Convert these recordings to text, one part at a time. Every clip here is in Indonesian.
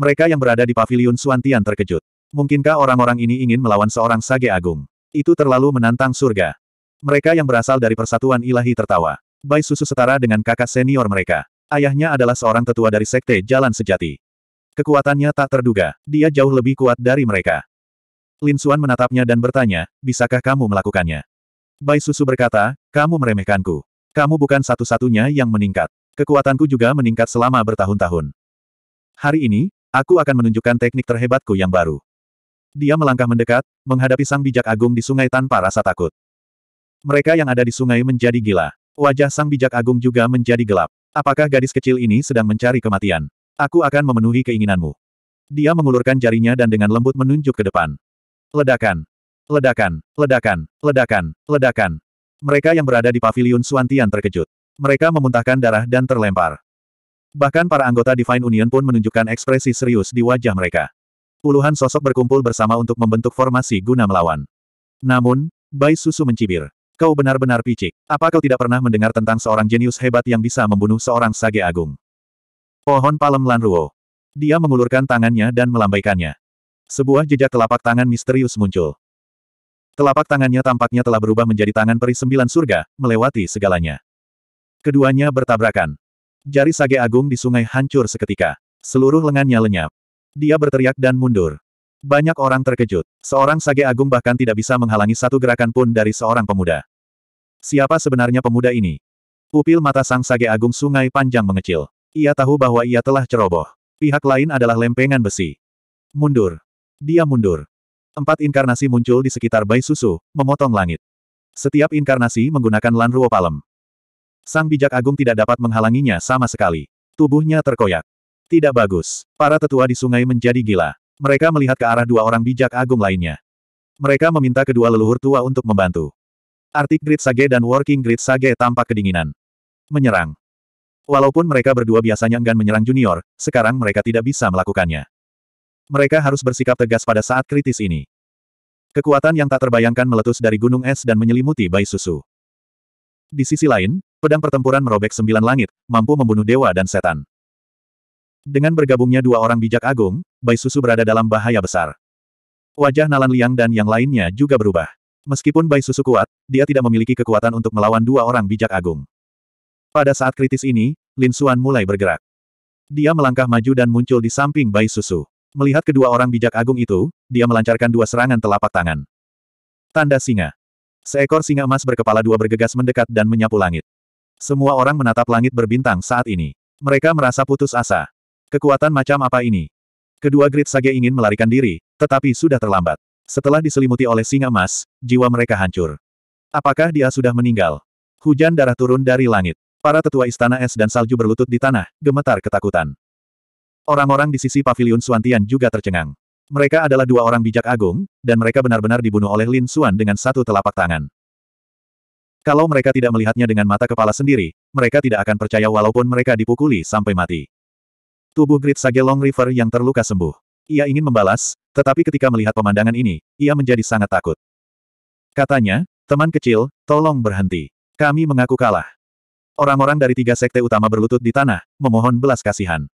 Mereka yang berada di paviliun Suantian terkejut. Mungkinkah orang-orang ini ingin melawan seorang sage agung? Itu terlalu menantang surga. Mereka yang berasal dari persatuan ilahi tertawa. Bai Susu setara dengan kakak senior mereka. Ayahnya adalah seorang tetua dari sekte Jalan Sejati. Kekuatannya tak terduga, dia jauh lebih kuat dari mereka. Lin Xuan menatapnya dan bertanya, bisakah kamu melakukannya? Bai Susu berkata, kamu meremehkanku. Kamu bukan satu-satunya yang meningkat. Kekuatanku juga meningkat selama bertahun-tahun. Hari ini, Aku akan menunjukkan teknik terhebatku yang baru. Dia melangkah mendekat, menghadapi sang bijak agung di sungai tanpa rasa takut. Mereka yang ada di sungai menjadi gila. Wajah sang bijak agung juga menjadi gelap. Apakah gadis kecil ini sedang mencari kematian? Aku akan memenuhi keinginanmu. Dia mengulurkan jarinya dan dengan lembut menunjuk ke depan. Ledakan. Ledakan. Ledakan. Ledakan. Ledakan. Mereka yang berada di paviliun Suantian terkejut. Mereka memuntahkan darah dan terlempar. Bahkan para anggota Divine Union pun menunjukkan ekspresi serius di wajah mereka. Puluhan sosok berkumpul bersama untuk membentuk formasi guna melawan. Namun, Bai Susu mencibir. Kau benar-benar picik. Apa kau tidak pernah mendengar tentang seorang jenius hebat yang bisa membunuh seorang sage agung? Pohon palem Lanruo. Dia mengulurkan tangannya dan melambaikannya. Sebuah jejak telapak tangan misterius muncul. Telapak tangannya tampaknya telah berubah menjadi tangan peri sembilan surga, melewati segalanya. Keduanya bertabrakan. Jari sage agung di sungai hancur seketika. Seluruh lengannya lenyap. Dia berteriak dan mundur. Banyak orang terkejut. Seorang sage agung bahkan tidak bisa menghalangi satu gerakan pun dari seorang pemuda. Siapa sebenarnya pemuda ini? Pupil mata sang sage agung sungai panjang mengecil. Ia tahu bahwa ia telah ceroboh. Pihak lain adalah lempengan besi. Mundur. Dia mundur. Empat inkarnasi muncul di sekitar bayi susu, memotong langit. Setiap inkarnasi menggunakan Lanruo Palem. Sang bijak agung tidak dapat menghalanginya sama sekali. Tubuhnya terkoyak. Tidak bagus. Para tetua di sungai menjadi gila. Mereka melihat ke arah dua orang bijak agung lainnya. Mereka meminta kedua leluhur tua untuk membantu. Arctic Grid Sage dan Working Grid Sage tampak kedinginan. Menyerang. Walaupun mereka berdua biasanya enggan menyerang junior, sekarang mereka tidak bisa melakukannya. Mereka harus bersikap tegas pada saat kritis ini. Kekuatan yang tak terbayangkan meletus dari gunung es dan menyelimuti bayi Susu. Di sisi lain, pedang pertempuran merobek sembilan langit, mampu membunuh dewa dan setan. Dengan bergabungnya dua orang bijak agung, Bai Susu berada dalam bahaya besar. Wajah Nalan Liang dan yang lainnya juga berubah. Meskipun Bai Susu kuat, dia tidak memiliki kekuatan untuk melawan dua orang bijak agung. Pada saat kritis ini, Lin Suan mulai bergerak. Dia melangkah maju dan muncul di samping Bai Susu. Melihat kedua orang bijak agung itu, dia melancarkan dua serangan telapak tangan. Tanda singa. Seekor singa emas berkepala dua bergegas mendekat dan menyapu langit. Semua orang menatap langit berbintang saat ini. Mereka merasa putus asa. Kekuatan macam apa ini? Kedua Great Sage ingin melarikan diri, tetapi sudah terlambat. Setelah diselimuti oleh singa emas, jiwa mereka hancur. Apakah dia sudah meninggal? Hujan darah turun dari langit. Para tetua istana es dan salju berlutut di tanah, gemetar ketakutan. Orang-orang di sisi pavilion Suantian juga tercengang. Mereka adalah dua orang bijak agung, dan mereka benar-benar dibunuh oleh Lin Xuan dengan satu telapak tangan. Kalau mereka tidak melihatnya dengan mata kepala sendiri, mereka tidak akan percaya walaupun mereka dipukuli sampai mati. Tubuh Grid Sage Long River yang terluka sembuh. Ia ingin membalas, tetapi ketika melihat pemandangan ini, ia menjadi sangat takut. Katanya, teman kecil, tolong berhenti. Kami mengaku kalah. Orang-orang dari tiga sekte utama berlutut di tanah, memohon belas kasihan.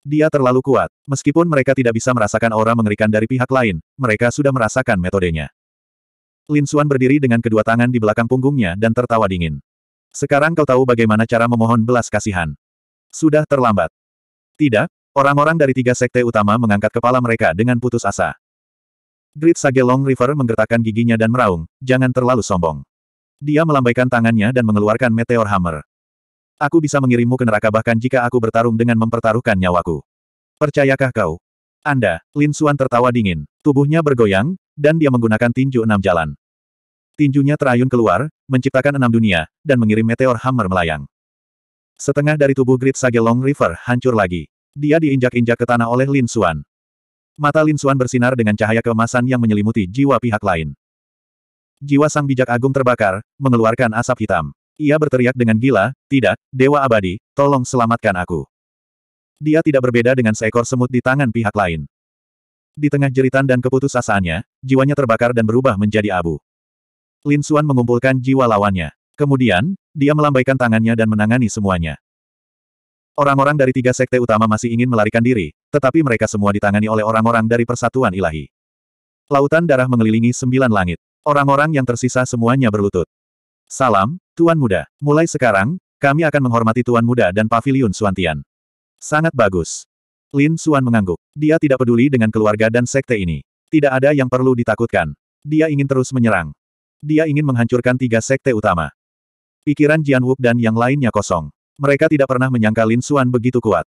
Dia terlalu kuat. Meskipun mereka tidak bisa merasakan aura mengerikan dari pihak lain, mereka sudah merasakan metodenya. Lin Suan berdiri dengan kedua tangan di belakang punggungnya dan tertawa dingin. Sekarang kau tahu bagaimana cara memohon belas kasihan. Sudah terlambat. Tidak, orang-orang dari tiga sekte utama mengangkat kepala mereka dengan putus asa. Grid Sage Long River menggertakkan giginya dan meraung, jangan terlalu sombong. Dia melambaikan tangannya dan mengeluarkan meteor hammer. Aku bisa mengirimmu ke neraka bahkan jika aku bertarung dengan mempertaruhkan nyawaku. Percayakah kau? Anda, Lin Suan tertawa dingin. Tubuhnya bergoyang, dan dia menggunakan tinju enam jalan. Tinjunya terayun keluar, menciptakan enam dunia, dan mengirim meteor hammer melayang. Setengah dari tubuh Great Sage Long River hancur lagi. Dia diinjak-injak ke tanah oleh Lin Suan. Mata Lin Suan bersinar dengan cahaya keemasan yang menyelimuti jiwa pihak lain. Jiwa sang bijak agung terbakar, mengeluarkan asap hitam. Ia berteriak dengan gila, tidak, Dewa Abadi, tolong selamatkan aku. Dia tidak berbeda dengan seekor semut di tangan pihak lain. Di tengah jeritan dan keputusasaannya, jiwanya terbakar dan berubah menjadi abu. Lin Xuan mengumpulkan jiwa lawannya. Kemudian, dia melambaikan tangannya dan menangani semuanya. Orang-orang dari tiga sekte utama masih ingin melarikan diri, tetapi mereka semua ditangani oleh orang-orang dari persatuan ilahi. Lautan darah mengelilingi sembilan langit. Orang-orang yang tersisa semuanya berlutut. Salam, Tuan Muda, mulai sekarang, kami akan menghormati Tuan Muda dan Paviliun Suantian. Sangat bagus. Lin Suan mengangguk. Dia tidak peduli dengan keluarga dan sekte ini. Tidak ada yang perlu ditakutkan. Dia ingin terus menyerang. Dia ingin menghancurkan tiga sekte utama. Pikiran Jian Wuk dan yang lainnya kosong. Mereka tidak pernah menyangka Lin Suan begitu kuat.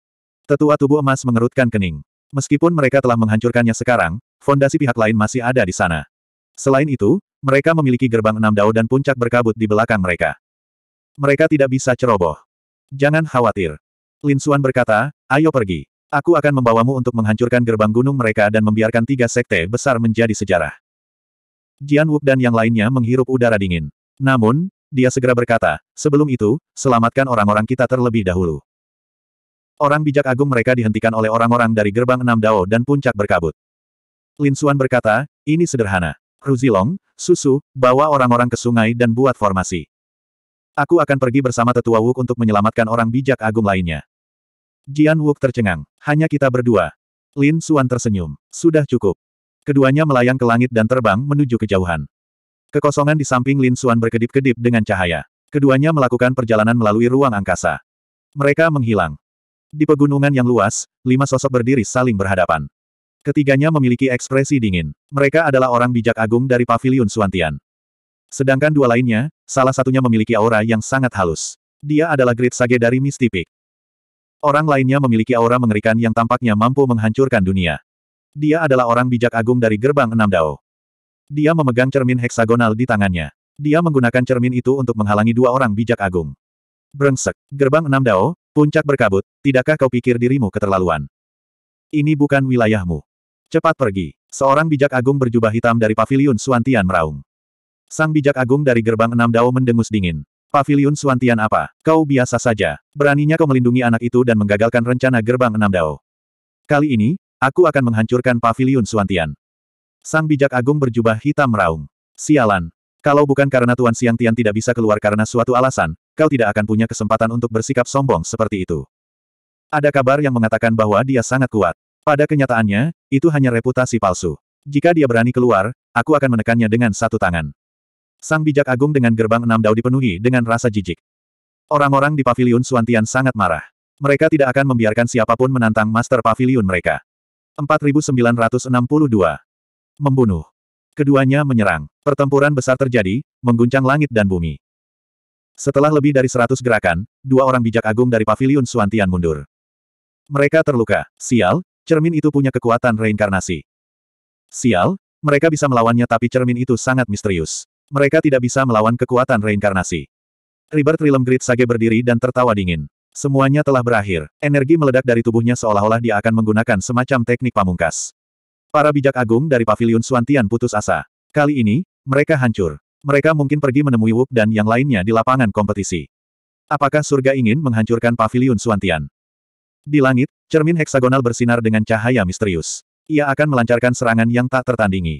Tetua tubuh emas mengerutkan kening. Meskipun mereka telah menghancurkannya sekarang, fondasi pihak lain masih ada di sana. Selain itu, mereka memiliki gerbang enam dao dan puncak berkabut di belakang mereka. Mereka tidak bisa ceroboh. Jangan khawatir. Lin Xuan berkata, ayo pergi. Aku akan membawamu untuk menghancurkan gerbang gunung mereka dan membiarkan tiga sekte besar menjadi sejarah. Jian Wuk dan yang lainnya menghirup udara dingin. Namun, dia segera berkata, sebelum itu, selamatkan orang-orang kita terlebih dahulu. Orang bijak agung mereka dihentikan oleh orang-orang dari gerbang enam dao dan puncak berkabut. Lin Xuan berkata, ini sederhana. Ruzilong, Susu, bawa orang-orang ke sungai dan buat formasi. Aku akan pergi bersama Tetua Wuk untuk menyelamatkan orang bijak agung lainnya. Jian Wuk tercengang. Hanya kita berdua. Lin Suan tersenyum. Sudah cukup. Keduanya melayang ke langit dan terbang menuju kejauhan. Kekosongan di samping Lin Suan berkedip-kedip dengan cahaya. Keduanya melakukan perjalanan melalui ruang angkasa. Mereka menghilang. Di pegunungan yang luas, lima sosok berdiri saling berhadapan. Ketiganya memiliki ekspresi dingin. Mereka adalah orang bijak agung dari Paviliun Suantian. Sedangkan dua lainnya, salah satunya memiliki aura yang sangat halus. Dia adalah Great Sage dari Mistipik. Orang lainnya memiliki aura mengerikan yang tampaknya mampu menghancurkan dunia. Dia adalah orang bijak agung dari gerbang enam dao. Dia memegang cermin heksagonal di tangannya. Dia menggunakan cermin itu untuk menghalangi dua orang bijak agung. Brengsek, gerbang enam dao, puncak berkabut, tidakkah kau pikir dirimu keterlaluan? Ini bukan wilayahmu. Cepat pergi. Seorang bijak agung berjubah hitam dari pavilion Suantian meraung. Sang bijak agung dari gerbang enam dao mendengus dingin. Pavilion Suantian apa? Kau biasa saja. Beraninya kau melindungi anak itu dan menggagalkan rencana gerbang enam dao. Kali ini, aku akan menghancurkan pavilion Suantian. Sang bijak agung berjubah hitam meraung. Sialan. Kalau bukan karena Tuan Siang Tian tidak bisa keluar karena suatu alasan, kau tidak akan punya kesempatan untuk bersikap sombong seperti itu. Ada kabar yang mengatakan bahwa dia sangat kuat. Pada kenyataannya, itu hanya reputasi palsu. Jika dia berani keluar, aku akan menekannya dengan satu tangan. Sang bijak agung dengan gerbang enam dao dipenuhi dengan rasa jijik. Orang-orang di pavilion Suantian sangat marah. Mereka tidak akan membiarkan siapapun menantang master pavilion mereka. 4962. Membunuh. Keduanya menyerang. Pertempuran besar terjadi, mengguncang langit dan bumi. Setelah lebih dari seratus gerakan, dua orang bijak agung dari pavilion Suantian mundur. Mereka terluka. Sial, cermin itu punya kekuatan reinkarnasi. Sial, mereka bisa melawannya tapi cermin itu sangat misterius. Mereka tidak bisa melawan kekuatan reinkarnasi. Ribert Rilem Grid Sage berdiri dan tertawa dingin. Semuanya telah berakhir. Energi meledak dari tubuhnya seolah-olah dia akan menggunakan semacam teknik pamungkas. Para bijak agung dari pavilion Suantian putus asa. Kali ini, mereka hancur. Mereka mungkin pergi menemui Wuk dan yang lainnya di lapangan kompetisi. Apakah surga ingin menghancurkan pavilion Suantian? Di langit, Cermin heksagonal bersinar dengan cahaya misterius. Ia akan melancarkan serangan yang tak tertandingi.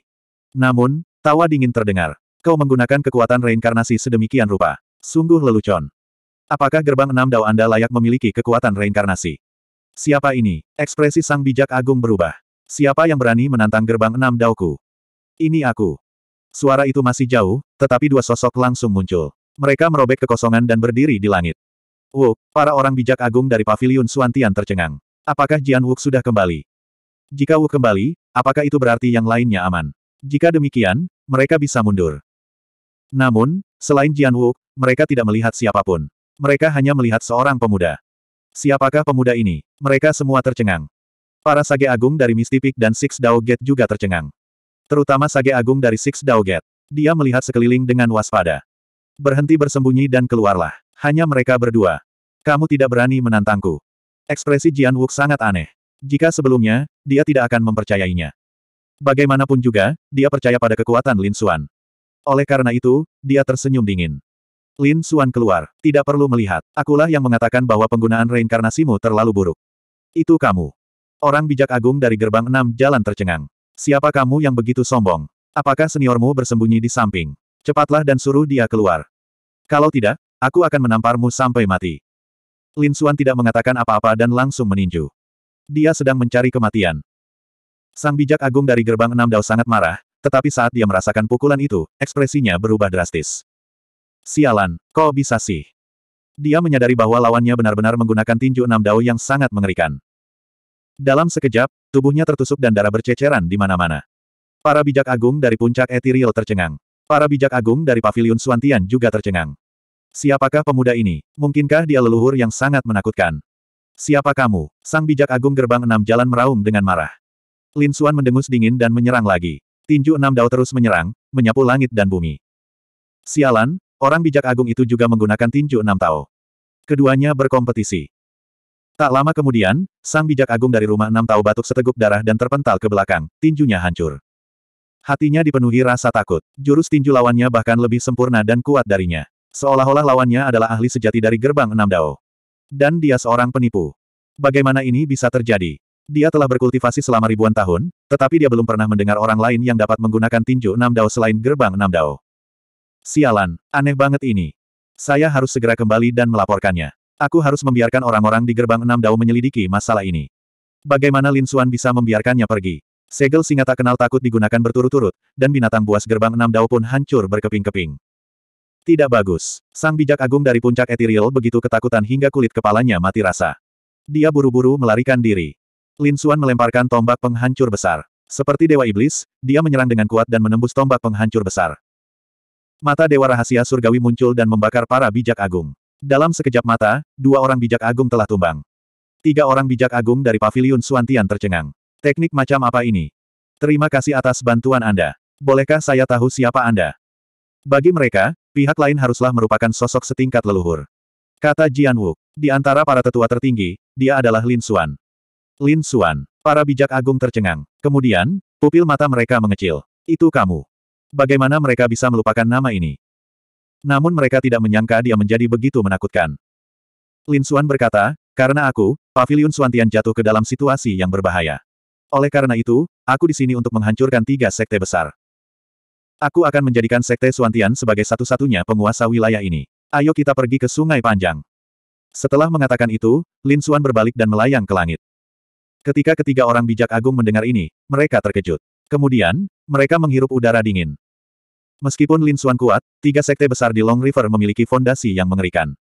Namun, tawa dingin terdengar. Kau menggunakan kekuatan reinkarnasi sedemikian rupa. Sungguh lelucon. Apakah gerbang enam dao Anda layak memiliki kekuatan reinkarnasi? Siapa ini? Ekspresi sang bijak agung berubah. Siapa yang berani menantang gerbang enam dauku? Ini aku. Suara itu masih jauh, tetapi dua sosok langsung muncul. Mereka merobek kekosongan dan berdiri di langit. Wow, para orang bijak agung dari paviliun Suantian tercengang. Apakah Jian Wuk sudah kembali? Jika Wu kembali, apakah itu berarti yang lainnya aman? Jika demikian, mereka bisa mundur. Namun, selain Jian Wuk, mereka tidak melihat siapapun. Mereka hanya melihat seorang pemuda. Siapakah pemuda ini? Mereka semua tercengang. Para Sage Agung dari Mistipik dan Six Dao Gate juga tercengang. Terutama Sage Agung dari Six Dao Gate. Dia melihat sekeliling dengan waspada. Berhenti bersembunyi dan keluarlah. Hanya mereka berdua. Kamu tidak berani menantangku. Ekspresi Jian Wuk sangat aneh. Jika sebelumnya, dia tidak akan mempercayainya. Bagaimanapun juga, dia percaya pada kekuatan Lin Xuan. Oleh karena itu, dia tersenyum dingin. Lin Xuan keluar. Tidak perlu melihat. Akulah yang mengatakan bahwa penggunaan reinkarnasimu terlalu buruk. Itu kamu. Orang bijak agung dari gerbang enam jalan tercengang. Siapa kamu yang begitu sombong? Apakah seniormu bersembunyi di samping? Cepatlah dan suruh dia keluar. Kalau tidak, aku akan menamparmu sampai mati. Lin Suan tidak mengatakan apa-apa dan langsung meninju. Dia sedang mencari kematian. Sang bijak agung dari gerbang enam dao sangat marah, tetapi saat dia merasakan pukulan itu, ekspresinya berubah drastis. Sialan, kau bisa sih. Dia menyadari bahwa lawannya benar-benar menggunakan tinju enam dao yang sangat mengerikan. Dalam sekejap, tubuhnya tertusuk dan darah berceceran di mana-mana. Para bijak agung dari puncak ethereal tercengang. Para bijak agung dari pavilion Suantian juga tercengang. Siapakah pemuda ini? Mungkinkah dia leluhur yang sangat menakutkan? Siapa kamu? Sang bijak agung gerbang enam jalan meraung dengan marah. Lin Xuan mendengus dingin dan menyerang lagi. Tinju enam dao terus menyerang, menyapu langit dan bumi. Sialan, orang bijak agung itu juga menggunakan tinju enam tao. Keduanya berkompetisi. Tak lama kemudian, sang bijak agung dari rumah enam tao batuk seteguk darah dan terpental ke belakang, tinjunya hancur. Hatinya dipenuhi rasa takut. Jurus tinju lawannya bahkan lebih sempurna dan kuat darinya. Seolah-olah lawannya adalah ahli sejati dari gerbang enam dao. Dan dia seorang penipu. Bagaimana ini bisa terjadi? Dia telah berkultivasi selama ribuan tahun, tetapi dia belum pernah mendengar orang lain yang dapat menggunakan tinju enam dao selain gerbang enam dao. Sialan, aneh banget ini. Saya harus segera kembali dan melaporkannya. Aku harus membiarkan orang-orang di gerbang enam dao menyelidiki masalah ini. Bagaimana Lin Xuan bisa membiarkannya pergi? Segel singa tak kenal takut digunakan berturut-turut, dan binatang buas gerbang enam dao pun hancur berkeping-keping. Tidak bagus. Sang bijak agung dari puncak etiril begitu ketakutan hingga kulit kepalanya mati rasa. Dia buru-buru melarikan diri. Lin Suan melemparkan tombak penghancur besar. Seperti Dewa Iblis, dia menyerang dengan kuat dan menembus tombak penghancur besar. Mata Dewa Rahasia Surgawi muncul dan membakar para bijak agung. Dalam sekejap mata, dua orang bijak agung telah tumbang. Tiga orang bijak agung dari paviliun Suantian tercengang. Teknik macam apa ini? Terima kasih atas bantuan Anda. Bolehkah saya tahu siapa Anda? Bagi mereka, pihak lain haruslah merupakan sosok setingkat leluhur. Kata Jian Wu, di antara para tetua tertinggi, dia adalah Lin Xuan. Lin Xuan, para bijak agung tercengang. Kemudian, pupil mata mereka mengecil. Itu kamu. Bagaimana mereka bisa melupakan nama ini? Namun mereka tidak menyangka dia menjadi begitu menakutkan. Lin Xuan berkata, karena aku, Paviliun Suantian jatuh ke dalam situasi yang berbahaya. Oleh karena itu, aku di sini untuk menghancurkan tiga sekte besar. Aku akan menjadikan Sekte Suantian sebagai satu-satunya penguasa wilayah ini. Ayo kita pergi ke Sungai Panjang. Setelah mengatakan itu, Lin Xuan berbalik dan melayang ke langit. Ketika ketiga orang bijak agung mendengar ini, mereka terkejut. Kemudian, mereka menghirup udara dingin. Meskipun Lin Xuan kuat, tiga sekte besar di Long River memiliki fondasi yang mengerikan.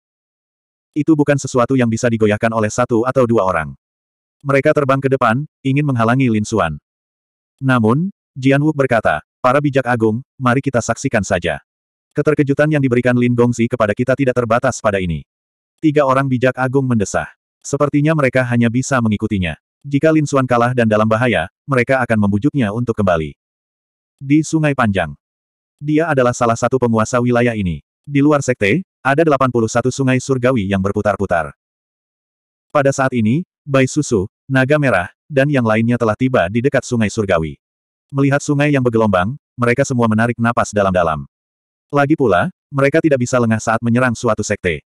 Itu bukan sesuatu yang bisa digoyahkan oleh satu atau dua orang. Mereka terbang ke depan, ingin menghalangi Lin Xuan. Namun, Jian Wuk berkata, Para bijak agung, mari kita saksikan saja. Keterkejutan yang diberikan Lin Gongzi kepada kita tidak terbatas pada ini. Tiga orang bijak agung mendesah. Sepertinya mereka hanya bisa mengikutinya. Jika Lin Xuan kalah dan dalam bahaya, mereka akan membujuknya untuk kembali. Di Sungai Panjang. Dia adalah salah satu penguasa wilayah ini. Di luar sekte, ada 81 sungai surgawi yang berputar-putar. Pada saat ini, Bai Susu, Naga Merah, dan yang lainnya telah tiba di dekat sungai surgawi. Melihat sungai yang bergelombang, mereka semua menarik napas dalam-dalam. Lagi pula, mereka tidak bisa lengah saat menyerang suatu sekte.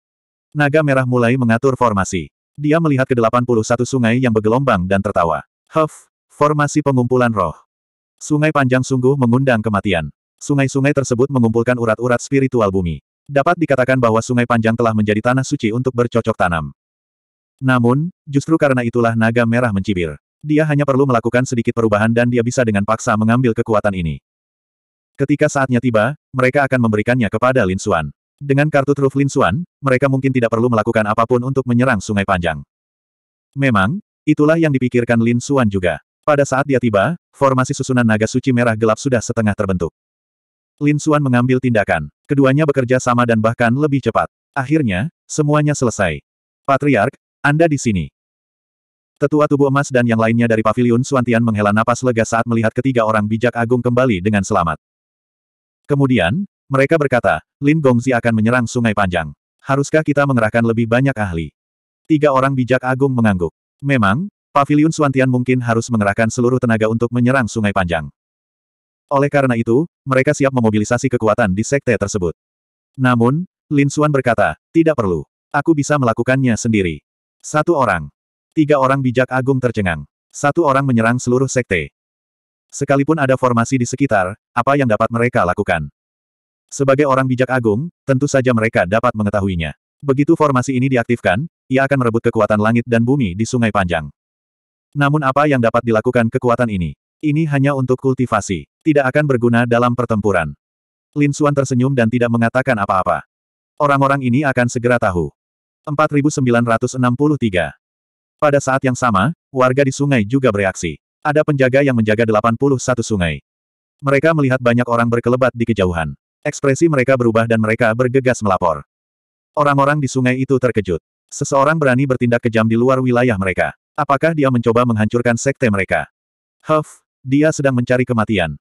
Naga merah mulai mengatur formasi. Dia melihat ke-81 sungai yang bergelombang dan tertawa. Huff, formasi pengumpulan roh. Sungai panjang sungguh mengundang kematian. Sungai-sungai tersebut mengumpulkan urat-urat spiritual bumi. Dapat dikatakan bahwa sungai panjang telah menjadi tanah suci untuk bercocok tanam. Namun, justru karena itulah naga merah mencibir. Dia hanya perlu melakukan sedikit perubahan dan dia bisa dengan paksa mengambil kekuatan ini. Ketika saatnya tiba, mereka akan memberikannya kepada Lin Xuan. Dengan kartu truf Lin Xuan, mereka mungkin tidak perlu melakukan apapun untuk menyerang Sungai Panjang. Memang, itulah yang dipikirkan Lin Xuan juga. Pada saat dia tiba, formasi susunan naga suci merah gelap sudah setengah terbentuk. Lin Xuan mengambil tindakan. Keduanya bekerja sama dan bahkan lebih cepat. Akhirnya, semuanya selesai. Patriark, Anda di sini. Tetua tubuh emas dan yang lainnya dari pavilion Suantian menghela napas lega saat melihat ketiga orang bijak agung kembali dengan selamat. Kemudian, mereka berkata, Lin Gongzi akan menyerang sungai panjang. Haruskah kita mengerahkan lebih banyak ahli? Tiga orang bijak agung mengangguk. Memang, pavilion Suantian mungkin harus mengerahkan seluruh tenaga untuk menyerang sungai panjang. Oleh karena itu, mereka siap memobilisasi kekuatan di sekte tersebut. Namun, Lin Suan berkata, tidak perlu. Aku bisa melakukannya sendiri. Satu orang, Tiga orang bijak agung tercengang. Satu orang menyerang seluruh sekte. Sekalipun ada formasi di sekitar, apa yang dapat mereka lakukan? Sebagai orang bijak agung, tentu saja mereka dapat mengetahuinya. Begitu formasi ini diaktifkan, ia akan merebut kekuatan langit dan bumi di Sungai Panjang. Namun apa yang dapat dilakukan kekuatan ini? Ini hanya untuk kultivasi, tidak akan berguna dalam pertempuran. Lin Xuan tersenyum dan tidak mengatakan apa-apa. Orang-orang ini akan segera tahu. 4963 pada saat yang sama, warga di sungai juga bereaksi. Ada penjaga yang menjaga 81 sungai. Mereka melihat banyak orang berkelebat di kejauhan. Ekspresi mereka berubah dan mereka bergegas melapor. Orang-orang di sungai itu terkejut. Seseorang berani bertindak kejam di luar wilayah mereka. Apakah dia mencoba menghancurkan sekte mereka? Huff, dia sedang mencari kematian.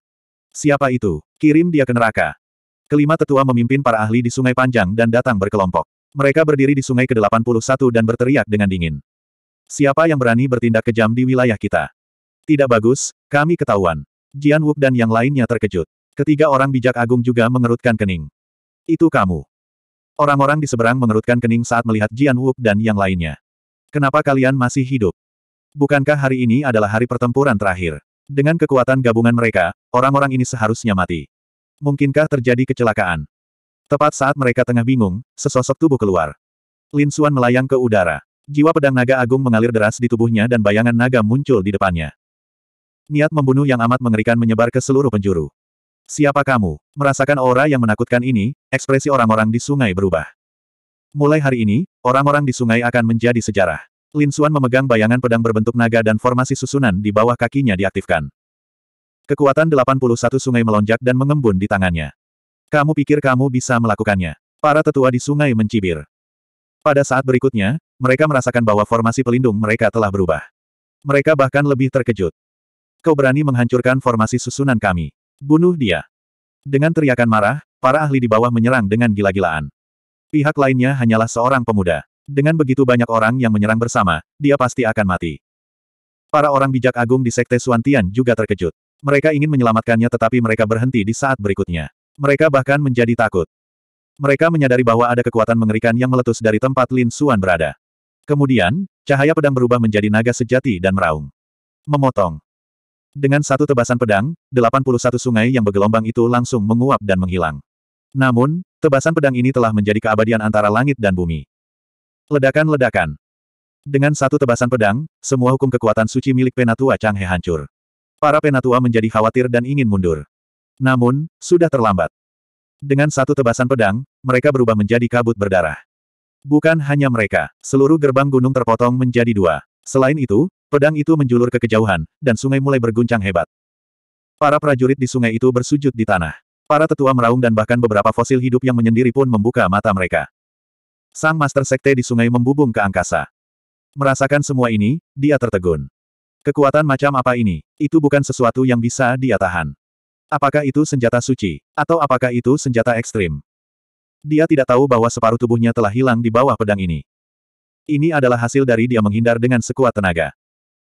Siapa itu? Kirim dia ke neraka. Kelima tetua memimpin para ahli di sungai panjang dan datang berkelompok. Mereka berdiri di sungai ke-81 dan berteriak dengan dingin. Siapa yang berani bertindak kejam di wilayah kita? Tidak bagus, kami ketahuan. Jian Wuk dan yang lainnya terkejut. Ketiga orang bijak agung juga mengerutkan kening. Itu kamu. Orang-orang di seberang mengerutkan kening saat melihat Jian Wuk dan yang lainnya. Kenapa kalian masih hidup? Bukankah hari ini adalah hari pertempuran terakhir? Dengan kekuatan gabungan mereka, orang-orang ini seharusnya mati. Mungkinkah terjadi kecelakaan? Tepat saat mereka tengah bingung, sesosok tubuh keluar. Lin Suan melayang ke udara. Jiwa pedang naga agung mengalir deras di tubuhnya dan bayangan naga muncul di depannya. Niat membunuh yang amat mengerikan menyebar ke seluruh penjuru. Siapa kamu? Merasakan aura yang menakutkan ini, ekspresi orang-orang di sungai berubah. Mulai hari ini, orang-orang di sungai akan menjadi sejarah. Lin Xuan memegang bayangan pedang berbentuk naga dan formasi susunan di bawah kakinya diaktifkan. Kekuatan 81 sungai melonjak dan mengembun di tangannya. Kamu pikir kamu bisa melakukannya? Para tetua di sungai mencibir. Pada saat berikutnya, mereka merasakan bahwa formasi pelindung mereka telah berubah. Mereka bahkan lebih terkejut. Kau berani menghancurkan formasi susunan kami. Bunuh dia. Dengan teriakan marah, para ahli di bawah menyerang dengan gila-gilaan. Pihak lainnya hanyalah seorang pemuda. Dengan begitu banyak orang yang menyerang bersama, dia pasti akan mati. Para orang bijak agung di Sekte Suantian juga terkejut. Mereka ingin menyelamatkannya tetapi mereka berhenti di saat berikutnya. Mereka bahkan menjadi takut. Mereka menyadari bahwa ada kekuatan mengerikan yang meletus dari tempat Lin Suan berada. Kemudian, cahaya pedang berubah menjadi naga sejati dan meraung. Memotong. Dengan satu tebasan pedang, 81 sungai yang bergelombang itu langsung menguap dan menghilang. Namun, tebasan pedang ini telah menjadi keabadian antara langit dan bumi. Ledakan-ledakan. Dengan satu tebasan pedang, semua hukum kekuatan suci milik Penatua Changhe hancur. Para Penatua menjadi khawatir dan ingin mundur. Namun, sudah terlambat. Dengan satu tebasan pedang, mereka berubah menjadi kabut berdarah. Bukan hanya mereka, seluruh gerbang gunung terpotong menjadi dua. Selain itu, pedang itu menjulur ke kejauhan, dan sungai mulai berguncang hebat. Para prajurit di sungai itu bersujud di tanah. Para tetua meraung dan bahkan beberapa fosil hidup yang menyendiri pun membuka mata mereka. Sang Master Sekte di sungai membubung ke angkasa. Merasakan semua ini, dia tertegun. Kekuatan macam apa ini? Itu bukan sesuatu yang bisa dia tahan. Apakah itu senjata suci? Atau apakah itu senjata ekstrim? Dia tidak tahu bahwa separuh tubuhnya telah hilang di bawah pedang ini. Ini adalah hasil dari dia menghindar dengan sekuat tenaga.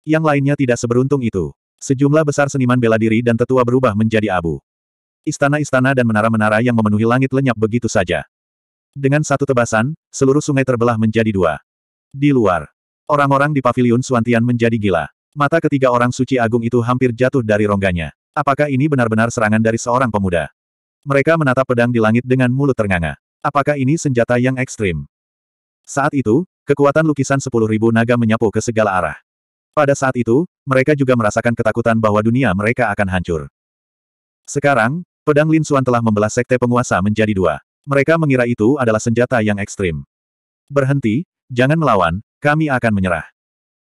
Yang lainnya tidak seberuntung itu. Sejumlah besar seniman bela diri dan tetua berubah menjadi abu. Istana-istana dan menara-menara yang memenuhi langit lenyap begitu saja. Dengan satu tebasan, seluruh sungai terbelah menjadi dua. Di luar, orang-orang di paviliun Suantian menjadi gila. Mata ketiga orang suci agung itu hampir jatuh dari rongganya. Apakah ini benar-benar serangan dari seorang pemuda? Mereka menatap pedang di langit dengan mulut ternganga. Apakah ini senjata yang ekstrim? Saat itu, kekuatan lukisan 10.000 naga menyapu ke segala arah. Pada saat itu, mereka juga merasakan ketakutan bahwa dunia mereka akan hancur. Sekarang, pedang Lin Suan telah membelah sekte penguasa menjadi dua. Mereka mengira itu adalah senjata yang ekstrim. Berhenti, jangan melawan, kami akan menyerah.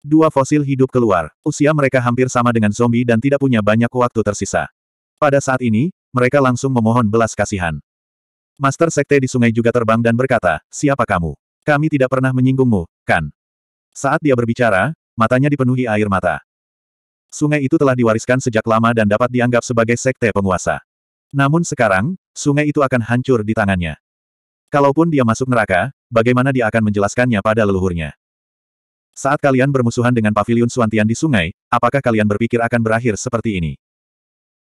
Dua fosil hidup keluar, usia mereka hampir sama dengan zombie dan tidak punya banyak waktu tersisa. Pada saat ini, mereka langsung memohon belas kasihan. Master Sekte di sungai juga terbang dan berkata, siapa kamu? Kami tidak pernah menyinggungmu, kan? Saat dia berbicara, matanya dipenuhi air mata. Sungai itu telah diwariskan sejak lama dan dapat dianggap sebagai sekte penguasa. Namun sekarang, sungai itu akan hancur di tangannya. Kalaupun dia masuk neraka, bagaimana dia akan menjelaskannya pada leluhurnya? Saat kalian bermusuhan dengan pavilion Suantian di sungai, apakah kalian berpikir akan berakhir seperti ini?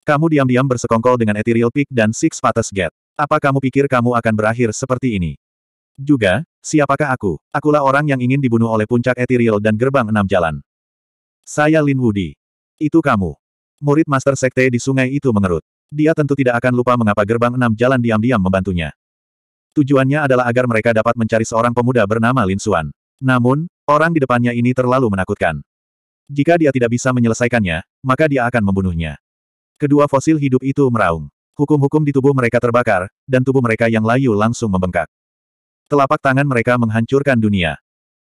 Kamu diam-diam bersekongkol dengan Ethereal Peak dan Six Patas Gate. Apa kamu pikir kamu akan berakhir seperti ini? Juga, siapakah aku? Akulah orang yang ingin dibunuh oleh puncak etiril dan gerbang enam jalan. Saya Lin Wudi. Itu kamu. Murid Master Sekte di sungai itu mengerut. Dia tentu tidak akan lupa mengapa gerbang enam jalan diam-diam membantunya. Tujuannya adalah agar mereka dapat mencari seorang pemuda bernama Lin Xuan. Namun, orang di depannya ini terlalu menakutkan. Jika dia tidak bisa menyelesaikannya, maka dia akan membunuhnya. Kedua fosil hidup itu meraung. Hukum-hukum di tubuh mereka terbakar, dan tubuh mereka yang layu langsung membengkak. Telapak tangan mereka menghancurkan dunia.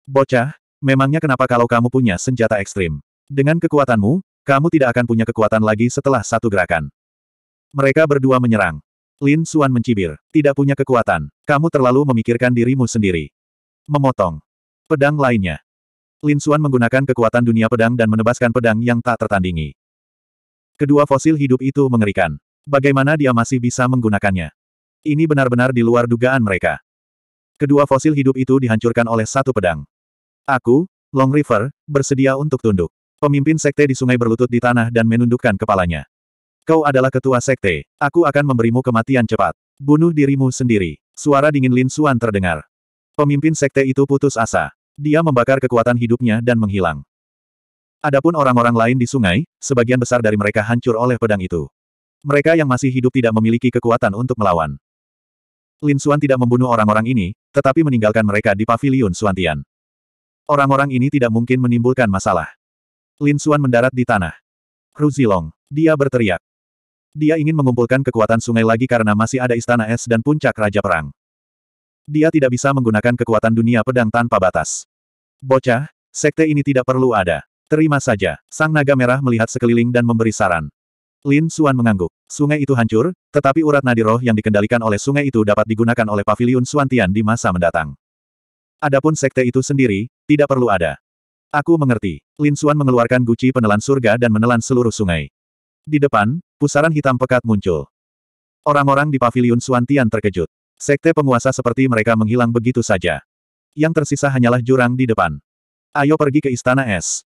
Bocah, memangnya kenapa kalau kamu punya senjata ekstrim? Dengan kekuatanmu, kamu tidak akan punya kekuatan lagi setelah satu gerakan. Mereka berdua menyerang. Lin Suan mencibir. Tidak punya kekuatan. Kamu terlalu memikirkan dirimu sendiri. Memotong. Pedang lainnya. Lin Suan menggunakan kekuatan dunia pedang dan menebaskan pedang yang tak tertandingi. Kedua fosil hidup itu mengerikan. Bagaimana dia masih bisa menggunakannya? Ini benar-benar di luar dugaan mereka. Kedua fosil hidup itu dihancurkan oleh satu pedang. Aku, Long River, bersedia untuk tunduk. Pemimpin sekte di sungai berlutut di tanah dan menundukkan kepalanya. Kau adalah ketua sekte. Aku akan memberimu kematian cepat. Bunuh dirimu sendiri. Suara dingin Lin Suan terdengar. Pemimpin sekte itu putus asa. Dia membakar kekuatan hidupnya dan menghilang. Adapun orang-orang lain di sungai, sebagian besar dari mereka hancur oleh pedang itu. Mereka yang masih hidup tidak memiliki kekuatan untuk melawan. Lin Xuan tidak membunuh orang-orang ini, tetapi meninggalkan mereka di paviliun Suantian. Orang-orang ini tidak mungkin menimbulkan masalah. Lin Xuan mendarat di tanah. Ru Zilong. Dia berteriak. Dia ingin mengumpulkan kekuatan sungai lagi karena masih ada istana es dan puncak Raja Perang. Dia tidak bisa menggunakan kekuatan dunia pedang tanpa batas. Bocah, sekte ini tidak perlu ada. Terima saja. Sang Naga Merah melihat sekeliling dan memberi saran. Lin Suan mengangguk. Sungai itu hancur, tetapi urat nadi roh yang dikendalikan oleh sungai itu dapat digunakan oleh Paviliun Suantian di masa mendatang. Adapun sekte itu sendiri, tidak perlu ada. Aku mengerti. Lin Suan mengeluarkan guci penelan surga dan menelan seluruh sungai. Di depan, pusaran hitam pekat muncul. Orang-orang di Paviliun Suantian terkejut. Sekte penguasa seperti mereka menghilang begitu saja. Yang tersisa hanyalah jurang di depan. Ayo pergi ke Istana Es.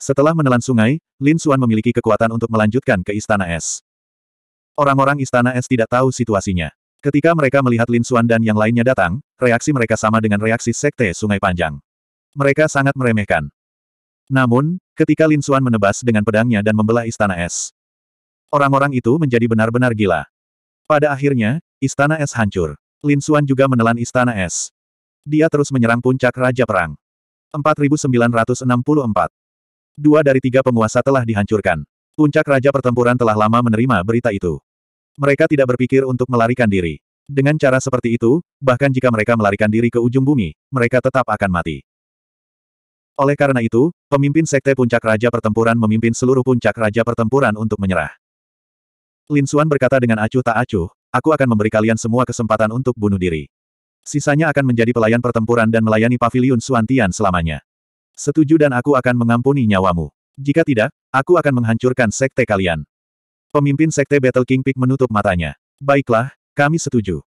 Setelah menelan sungai, Lin Xuan memiliki kekuatan untuk melanjutkan ke Istana Es. Orang-orang Istana Es tidak tahu situasinya. Ketika mereka melihat Lin Xuan dan yang lainnya datang, reaksi mereka sama dengan reaksi Sekte Sungai Panjang. Mereka sangat meremehkan. Namun, ketika Lin Xuan menebas dengan pedangnya dan membelah Istana Es, orang-orang itu menjadi benar-benar gila. Pada akhirnya, Istana Es hancur. Lin Xuan juga menelan Istana Es. Dia terus menyerang puncak Raja Perang. 4964 dua dari tiga penguasa telah dihancurkan. Puncak Raja Pertempuran telah lama menerima berita itu. Mereka tidak berpikir untuk melarikan diri. Dengan cara seperti itu, bahkan jika mereka melarikan diri ke ujung bumi, mereka tetap akan mati. Oleh karena itu, pemimpin Sekte Puncak Raja Pertempuran memimpin seluruh Puncak Raja Pertempuran untuk menyerah. Lin Xuan berkata dengan acuh tak acuh, aku akan memberi kalian semua kesempatan untuk bunuh diri. Sisanya akan menjadi pelayan pertempuran dan melayani pavilion Suantian selamanya. Setuju dan aku akan mengampuni nyawamu. Jika tidak, aku akan menghancurkan sekte kalian. Pemimpin sekte Battle King Peak menutup matanya. Baiklah, kami setuju.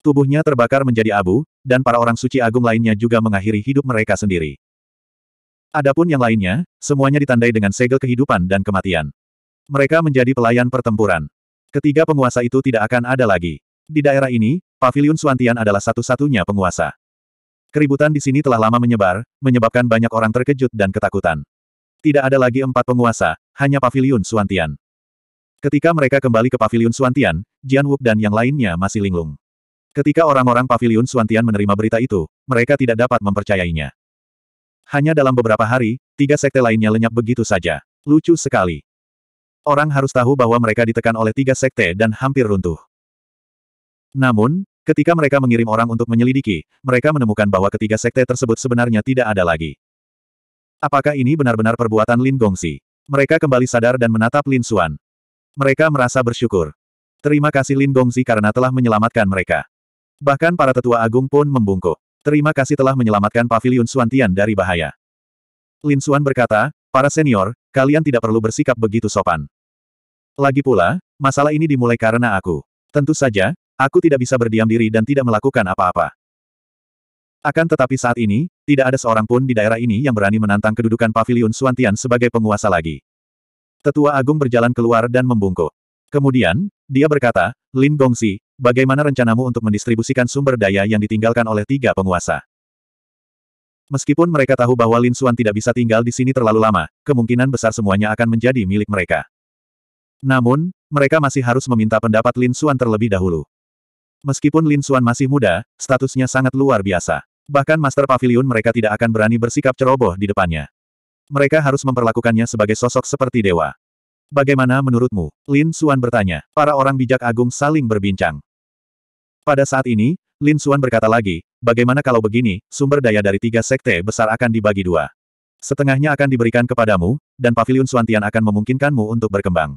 Tubuhnya terbakar menjadi abu, dan para orang suci agung lainnya juga mengakhiri hidup mereka sendiri. Adapun yang lainnya, semuanya ditandai dengan segel kehidupan dan kematian. Mereka menjadi pelayan pertempuran. Ketiga penguasa itu tidak akan ada lagi. Di daerah ini, Pavilion Suantian adalah satu-satunya penguasa. Keributan di sini telah lama menyebar, menyebabkan banyak orang terkejut dan ketakutan. Tidak ada lagi empat penguasa, hanya Paviliun Suantian. Ketika mereka kembali ke Paviliun Suantian, Jian Wuk dan yang lainnya masih linglung. Ketika orang-orang Paviliun Suantian menerima berita itu, mereka tidak dapat mempercayainya. Hanya dalam beberapa hari, tiga sekte lainnya lenyap begitu saja. Lucu sekali. Orang harus tahu bahwa mereka ditekan oleh tiga sekte dan hampir runtuh. Namun, Ketika mereka mengirim orang untuk menyelidiki, mereka menemukan bahwa ketiga sekte tersebut sebenarnya tidak ada lagi. Apakah ini benar-benar perbuatan Lin Gongsi? Mereka kembali sadar dan menatap Lin Xuan. Mereka merasa bersyukur. Terima kasih Lin Gongsi karena telah menyelamatkan mereka. Bahkan para tetua agung pun membungkuk. Terima kasih telah menyelamatkan Paviliun Suantian dari bahaya. Lin Xuan berkata, para senior, kalian tidak perlu bersikap begitu sopan. Lagi pula, masalah ini dimulai karena aku. Tentu saja, Aku tidak bisa berdiam diri dan tidak melakukan apa-apa. Akan tetapi saat ini, tidak ada seorang pun di daerah ini yang berani menantang kedudukan Paviliun Suantian sebagai penguasa lagi. Tetua Agung berjalan keluar dan membungkuk. Kemudian, dia berkata, Lin Gongsi, bagaimana rencanamu untuk mendistribusikan sumber daya yang ditinggalkan oleh tiga penguasa? Meskipun mereka tahu bahwa Lin Xuan tidak bisa tinggal di sini terlalu lama, kemungkinan besar semuanya akan menjadi milik mereka. Namun, mereka masih harus meminta pendapat Lin Xuan terlebih dahulu. Meskipun Lin Suan masih muda, statusnya sangat luar biasa. Bahkan Master Pavilion mereka tidak akan berani bersikap ceroboh di depannya. Mereka harus memperlakukannya sebagai sosok seperti dewa. Bagaimana menurutmu? Lin Suan bertanya. Para orang bijak agung saling berbincang. Pada saat ini, Lin Suan berkata lagi, bagaimana kalau begini, sumber daya dari tiga sekte besar akan dibagi dua. Setengahnya akan diberikan kepadamu, dan Pavilion Suantian akan memungkinkanmu untuk berkembang.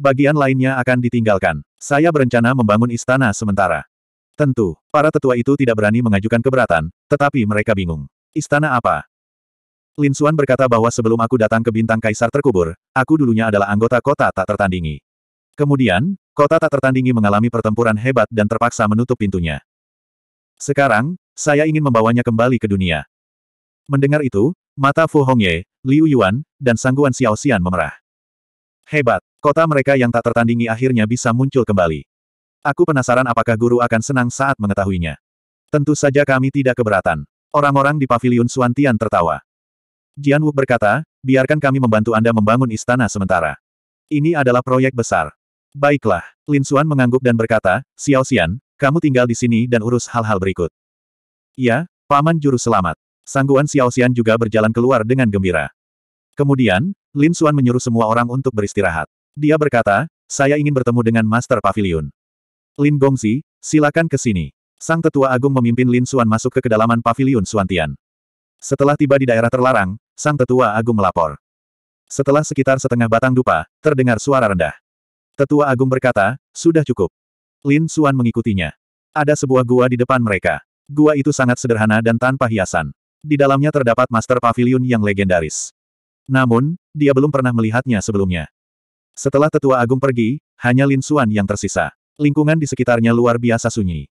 Bagian lainnya akan ditinggalkan. Saya berencana membangun istana sementara. Tentu, para tetua itu tidak berani mengajukan keberatan, tetapi mereka bingung. Istana apa? Lin Xuan berkata bahwa sebelum aku datang ke bintang kaisar terkubur, aku dulunya adalah anggota kota tak tertandingi. Kemudian, kota tak tertandingi mengalami pertempuran hebat dan terpaksa menutup pintunya. Sekarang, saya ingin membawanya kembali ke dunia. Mendengar itu, mata Fu Hongye, Liu Yuan, dan Sangguan Xiao Xian memerah. Hebat! Kota mereka yang tak tertandingi akhirnya bisa muncul kembali. Aku penasaran apakah guru akan senang saat mengetahuinya. Tentu saja kami tidak keberatan. Orang-orang di paviliun Suantian tertawa. Jian Wu berkata, biarkan kami membantu Anda membangun istana sementara. Ini adalah proyek besar. Baiklah, Lin Suan mengangguk dan berkata, Xiao Xian, kamu tinggal di sini dan urus hal-hal berikut. Ya, Paman Juru Selamat. Sangguan Xiao Xian juga berjalan keluar dengan gembira. Kemudian, Lin Suan menyuruh semua orang untuk beristirahat. Dia berkata, saya ingin bertemu dengan Master Pavilion. Lin Gongzi, silakan ke sini. Sang Tetua Agung memimpin Lin Xuan masuk ke kedalaman Pavilion Suantian. Setelah tiba di daerah terlarang, Sang Tetua Agung melapor. Setelah sekitar setengah batang dupa, terdengar suara rendah. Tetua Agung berkata, sudah cukup. Lin Xuan mengikutinya. Ada sebuah gua di depan mereka. Gua itu sangat sederhana dan tanpa hiasan. Di dalamnya terdapat Master Pavilion yang legendaris. Namun, dia belum pernah melihatnya sebelumnya. Setelah tetua agung pergi, hanya Lin Xuan yang tersisa. Lingkungan di sekitarnya luar biasa sunyi.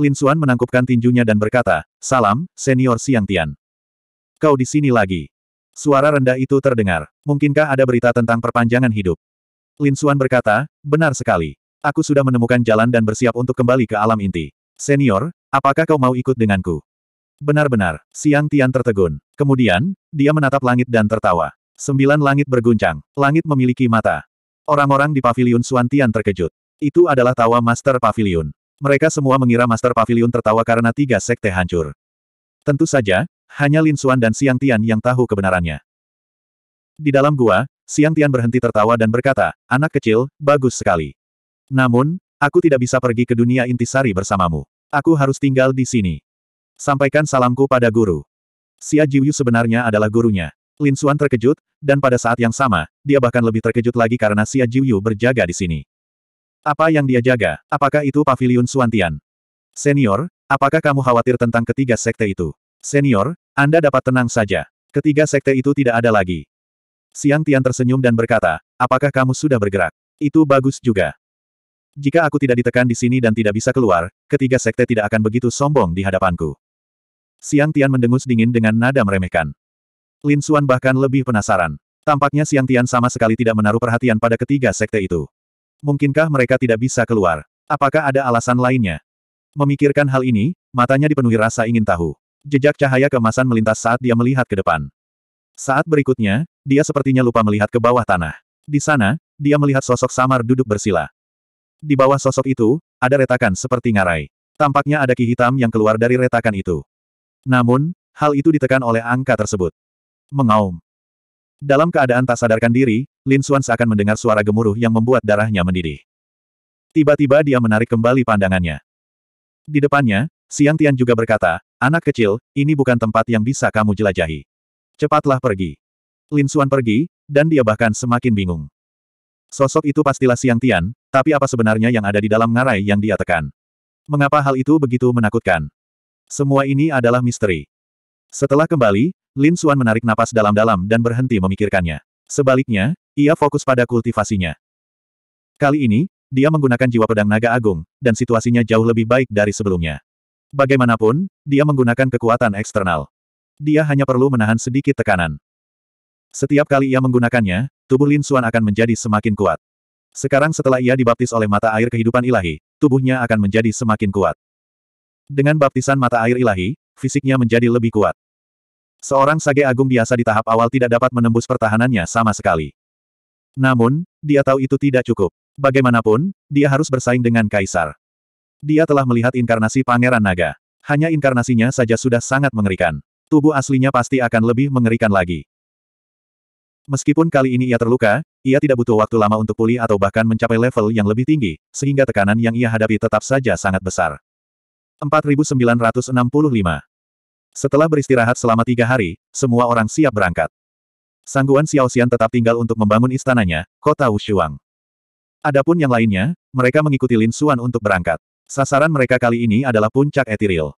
Lin Xuan menangkupkan tinjunya dan berkata, Salam, senior Xiang Tian. Kau di sini lagi. Suara rendah itu terdengar. Mungkinkah ada berita tentang perpanjangan hidup? Lin Xuan berkata, benar sekali. Aku sudah menemukan jalan dan bersiap untuk kembali ke alam inti. Senior, apakah kau mau ikut denganku? Benar-benar, Siang Tian tertegun. Kemudian, dia menatap langit dan tertawa. Sembilan langit berguncang. Langit memiliki mata. Orang-orang di pavilion Suantian terkejut. Itu adalah tawa Master Pavilion. Mereka semua mengira Master Pavilion tertawa karena tiga sekte hancur. Tentu saja, hanya Lin Xuan dan Siang Tian yang tahu kebenarannya. Di dalam gua, Siang Tian berhenti tertawa dan berkata, anak kecil, bagus sekali. Namun, aku tidak bisa pergi ke dunia intisari bersamamu. Aku harus tinggal di sini. Sampaikan salamku pada guru. Xia Jiuyu sebenarnya adalah gurunya. Lin Xuan terkejut, dan pada saat yang sama, dia bahkan lebih terkejut lagi karena Xia Jiuyu berjaga di sini. Apa yang dia jaga? Apakah itu pavilion Tian? Senior, apakah kamu khawatir tentang ketiga sekte itu? Senior, Anda dapat tenang saja. Ketiga sekte itu tidak ada lagi. Siang Tian tersenyum dan berkata, apakah kamu sudah bergerak? Itu bagus juga. Jika aku tidak ditekan di sini dan tidak bisa keluar, ketiga sekte tidak akan begitu sombong di hadapanku. Siang Tian mendengus dingin dengan nada meremehkan. Lin Xuan bahkan lebih penasaran. Tampaknya Siang Tian sama sekali tidak menaruh perhatian pada ketiga sekte itu. Mungkinkah mereka tidak bisa keluar? Apakah ada alasan lainnya? Memikirkan hal ini, matanya dipenuhi rasa ingin tahu. Jejak cahaya kemasan melintas saat dia melihat ke depan. Saat berikutnya, dia sepertinya lupa melihat ke bawah tanah. Di sana, dia melihat sosok samar duduk bersila. Di bawah sosok itu, ada retakan seperti ngarai. Tampaknya ada ki hitam yang keluar dari retakan itu. Namun, hal itu ditekan oleh angka tersebut mengaum. Dalam keadaan tak sadarkan diri, Lin Xuan seakan mendengar suara gemuruh yang membuat darahnya mendidih. Tiba-tiba dia menarik kembali pandangannya. Di depannya, Siang Tian juga berkata, anak kecil, ini bukan tempat yang bisa kamu jelajahi. Cepatlah pergi. Lin Xuan pergi, dan dia bahkan semakin bingung. Sosok itu pastilah Siang Tian, tapi apa sebenarnya yang ada di dalam ngarai yang dia tekan? Mengapa hal itu begitu menakutkan? Semua ini adalah misteri. Setelah kembali, Lin Xuan menarik napas dalam-dalam dan berhenti memikirkannya. Sebaliknya, ia fokus pada kultivasinya. Kali ini, dia menggunakan jiwa pedang naga agung, dan situasinya jauh lebih baik dari sebelumnya. Bagaimanapun, dia menggunakan kekuatan eksternal. Dia hanya perlu menahan sedikit tekanan. Setiap kali ia menggunakannya, tubuh Lin Xuan akan menjadi semakin kuat. Sekarang setelah ia dibaptis oleh mata air kehidupan ilahi, tubuhnya akan menjadi semakin kuat. Dengan baptisan mata air ilahi, fisiknya menjadi lebih kuat. Seorang sage agung biasa di tahap awal tidak dapat menembus pertahanannya sama sekali. Namun, dia tahu itu tidak cukup. Bagaimanapun, dia harus bersaing dengan kaisar. Dia telah melihat inkarnasi pangeran naga. Hanya inkarnasinya saja sudah sangat mengerikan. Tubuh aslinya pasti akan lebih mengerikan lagi. Meskipun kali ini ia terluka, ia tidak butuh waktu lama untuk pulih atau bahkan mencapai level yang lebih tinggi, sehingga tekanan yang ia hadapi tetap saja sangat besar. 4965 setelah beristirahat selama tiga hari, semua orang siap berangkat. Sangguan Xiao Xian tetap tinggal untuk membangun istananya, kota Wushuang. Adapun yang lainnya, mereka mengikuti Lin Xuan untuk berangkat. Sasaran mereka kali ini adalah puncak Ethereal.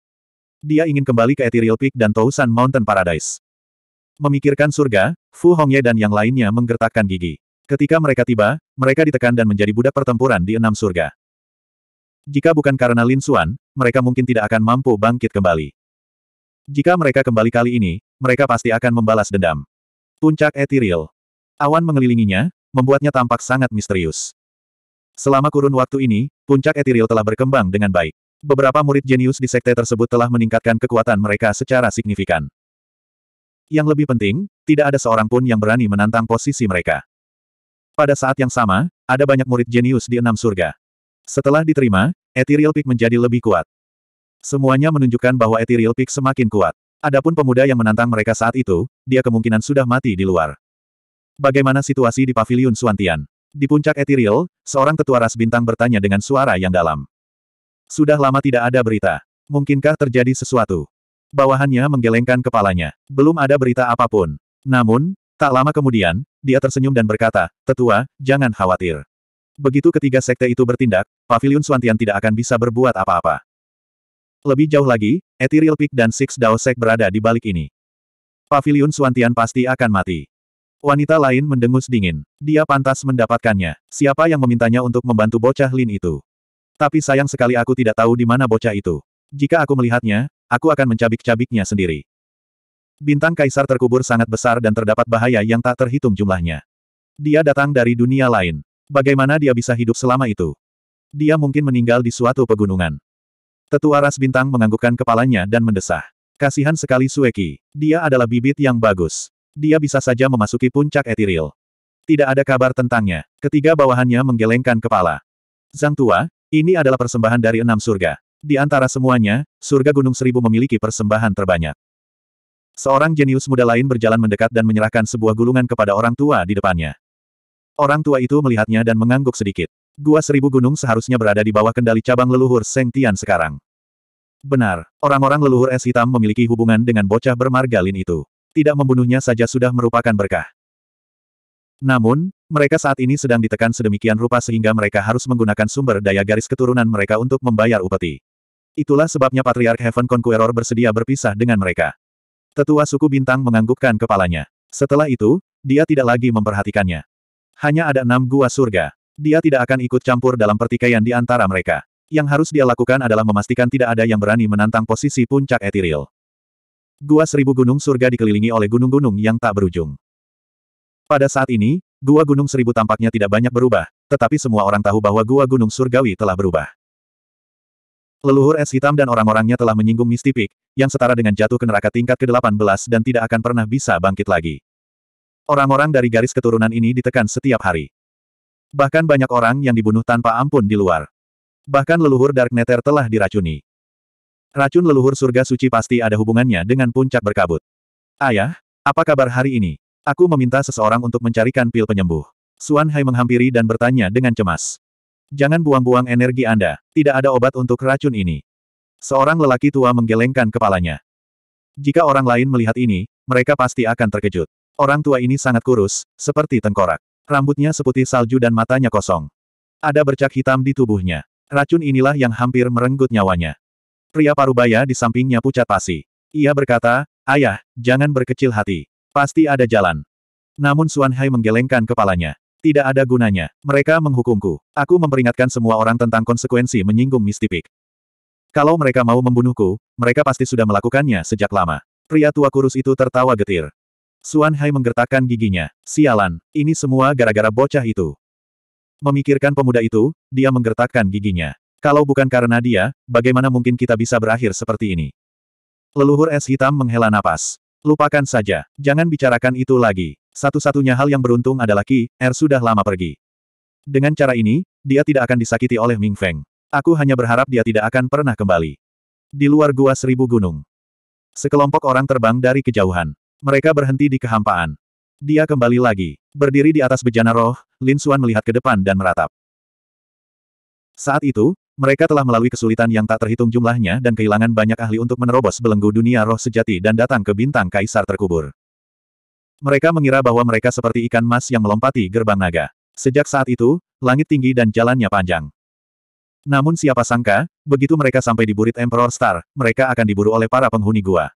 Dia ingin kembali ke Ethereal Peak dan Tousan Mountain Paradise. Memikirkan surga, Fu Hongye dan yang lainnya menggertakkan gigi. Ketika mereka tiba, mereka ditekan dan menjadi budak pertempuran di enam surga. Jika bukan karena Lin Xuan, mereka mungkin tidak akan mampu bangkit kembali. Jika mereka kembali kali ini, mereka pasti akan membalas dendam. Puncak Ethereal, Awan mengelilinginya, membuatnya tampak sangat misterius. Selama kurun waktu ini, puncak Ethereal telah berkembang dengan baik. Beberapa murid jenius di sekte tersebut telah meningkatkan kekuatan mereka secara signifikan. Yang lebih penting, tidak ada seorang pun yang berani menantang posisi mereka. Pada saat yang sama, ada banyak murid jenius di enam surga. Setelah diterima, Ethereal peak menjadi lebih kuat. Semuanya menunjukkan bahwa Ethereal Peak semakin kuat. Adapun pemuda yang menantang mereka saat itu, dia kemungkinan sudah mati di luar. Bagaimana situasi di Paviliun Suantian? Di puncak Ethereal, seorang tetua ras bintang bertanya dengan suara yang dalam. Sudah lama tidak ada berita. Mungkinkah terjadi sesuatu? Bawahannya menggelengkan kepalanya. Belum ada berita apapun. Namun, tak lama kemudian, dia tersenyum dan berkata, Tetua, jangan khawatir. Begitu ketiga sekte itu bertindak, Paviliun Suantian tidak akan bisa berbuat apa-apa. Lebih jauh lagi, Ethereal Peak dan Six Dao Sek berada di balik ini. Pavilion Suantian pasti akan mati. Wanita lain mendengus dingin. Dia pantas mendapatkannya. Siapa yang memintanya untuk membantu bocah Lin itu? Tapi sayang sekali aku tidak tahu di mana bocah itu. Jika aku melihatnya, aku akan mencabik-cabiknya sendiri. Bintang kaisar terkubur sangat besar dan terdapat bahaya yang tak terhitung jumlahnya. Dia datang dari dunia lain. Bagaimana dia bisa hidup selama itu? Dia mungkin meninggal di suatu pegunungan. Tetua ras bintang menganggukkan kepalanya dan mendesah. Kasihan sekali Sueki. Dia adalah bibit yang bagus. Dia bisa saja memasuki puncak etiril. Tidak ada kabar tentangnya. Ketiga bawahannya menggelengkan kepala. Zhang Tua, ini adalah persembahan dari enam surga. Di antara semuanya, surga Gunung Seribu memiliki persembahan terbanyak. Seorang jenius muda lain berjalan mendekat dan menyerahkan sebuah gulungan kepada orang tua di depannya. Orang tua itu melihatnya dan mengangguk sedikit. Gua Seribu Gunung seharusnya berada di bawah kendali cabang leluhur Seng Tian sekarang. Benar, orang-orang leluhur es hitam memiliki hubungan dengan bocah bermarga Lin itu. Tidak membunuhnya saja sudah merupakan berkah. Namun, mereka saat ini sedang ditekan sedemikian rupa sehingga mereka harus menggunakan sumber daya garis keturunan mereka untuk membayar upeti. Itulah sebabnya Patriark Heaven Conqueror bersedia berpisah dengan mereka. Tetua suku bintang menganggukkan kepalanya. Setelah itu, dia tidak lagi memperhatikannya. Hanya ada enam gua surga. Dia tidak akan ikut campur dalam pertikaian di antara mereka. Yang harus dia lakukan adalah memastikan tidak ada yang berani menantang posisi puncak etiril. Gua seribu gunung surga dikelilingi oleh gunung-gunung yang tak berujung. Pada saat ini, gua gunung seribu tampaknya tidak banyak berubah, tetapi semua orang tahu bahwa gua gunung surgawi telah berubah. Leluhur es hitam dan orang-orangnya telah menyinggung mistipik, yang setara dengan jatuh ke neraka tingkat ke-18 dan tidak akan pernah bisa bangkit lagi. Orang-orang dari garis keturunan ini ditekan setiap hari. Bahkan banyak orang yang dibunuh tanpa ampun di luar. Bahkan leluhur Dark Nether telah diracuni. Racun leluhur surga suci pasti ada hubungannya dengan puncak berkabut. Ayah, apa kabar hari ini? Aku meminta seseorang untuk mencarikan pil penyembuh. Suan Hai menghampiri dan bertanya dengan cemas. Jangan buang-buang energi Anda, tidak ada obat untuk racun ini. Seorang lelaki tua menggelengkan kepalanya. Jika orang lain melihat ini, mereka pasti akan terkejut. Orang tua ini sangat kurus, seperti tengkorak. Rambutnya seputih salju dan matanya kosong. Ada bercak hitam di tubuhnya. Racun inilah yang hampir merenggut nyawanya. Pria parubaya di sampingnya pucat pasi. Ia berkata, Ayah, jangan berkecil hati. Pasti ada jalan. Namun Suan Hai menggelengkan kepalanya. Tidak ada gunanya. Mereka menghukumku. Aku memperingatkan semua orang tentang konsekuensi menyinggung mistipik. Kalau mereka mau membunuhku, mereka pasti sudah melakukannya sejak lama. Pria tua kurus itu tertawa getir. Suan Hai menggertakkan giginya. Sialan, ini semua gara-gara bocah itu. Memikirkan pemuda itu, dia menggertakkan giginya. Kalau bukan karena dia, bagaimana mungkin kita bisa berakhir seperti ini? Leluhur es hitam menghela napas. Lupakan saja, jangan bicarakan itu lagi. Satu-satunya hal yang beruntung adalah Ki, Er sudah lama pergi. Dengan cara ini, dia tidak akan disakiti oleh Ming Feng. Aku hanya berharap dia tidak akan pernah kembali. Di luar gua seribu gunung. Sekelompok orang terbang dari kejauhan. Mereka berhenti di kehampaan. Dia kembali lagi. Berdiri di atas bejana roh, Lin Suan melihat ke depan dan meratap. Saat itu, mereka telah melalui kesulitan yang tak terhitung jumlahnya dan kehilangan banyak ahli untuk menerobos belenggu dunia roh sejati dan datang ke bintang kaisar terkubur. Mereka mengira bahwa mereka seperti ikan mas yang melompati gerbang naga. Sejak saat itu, langit tinggi dan jalannya panjang. Namun siapa sangka, begitu mereka sampai di burit Emperor Star, mereka akan diburu oleh para penghuni gua.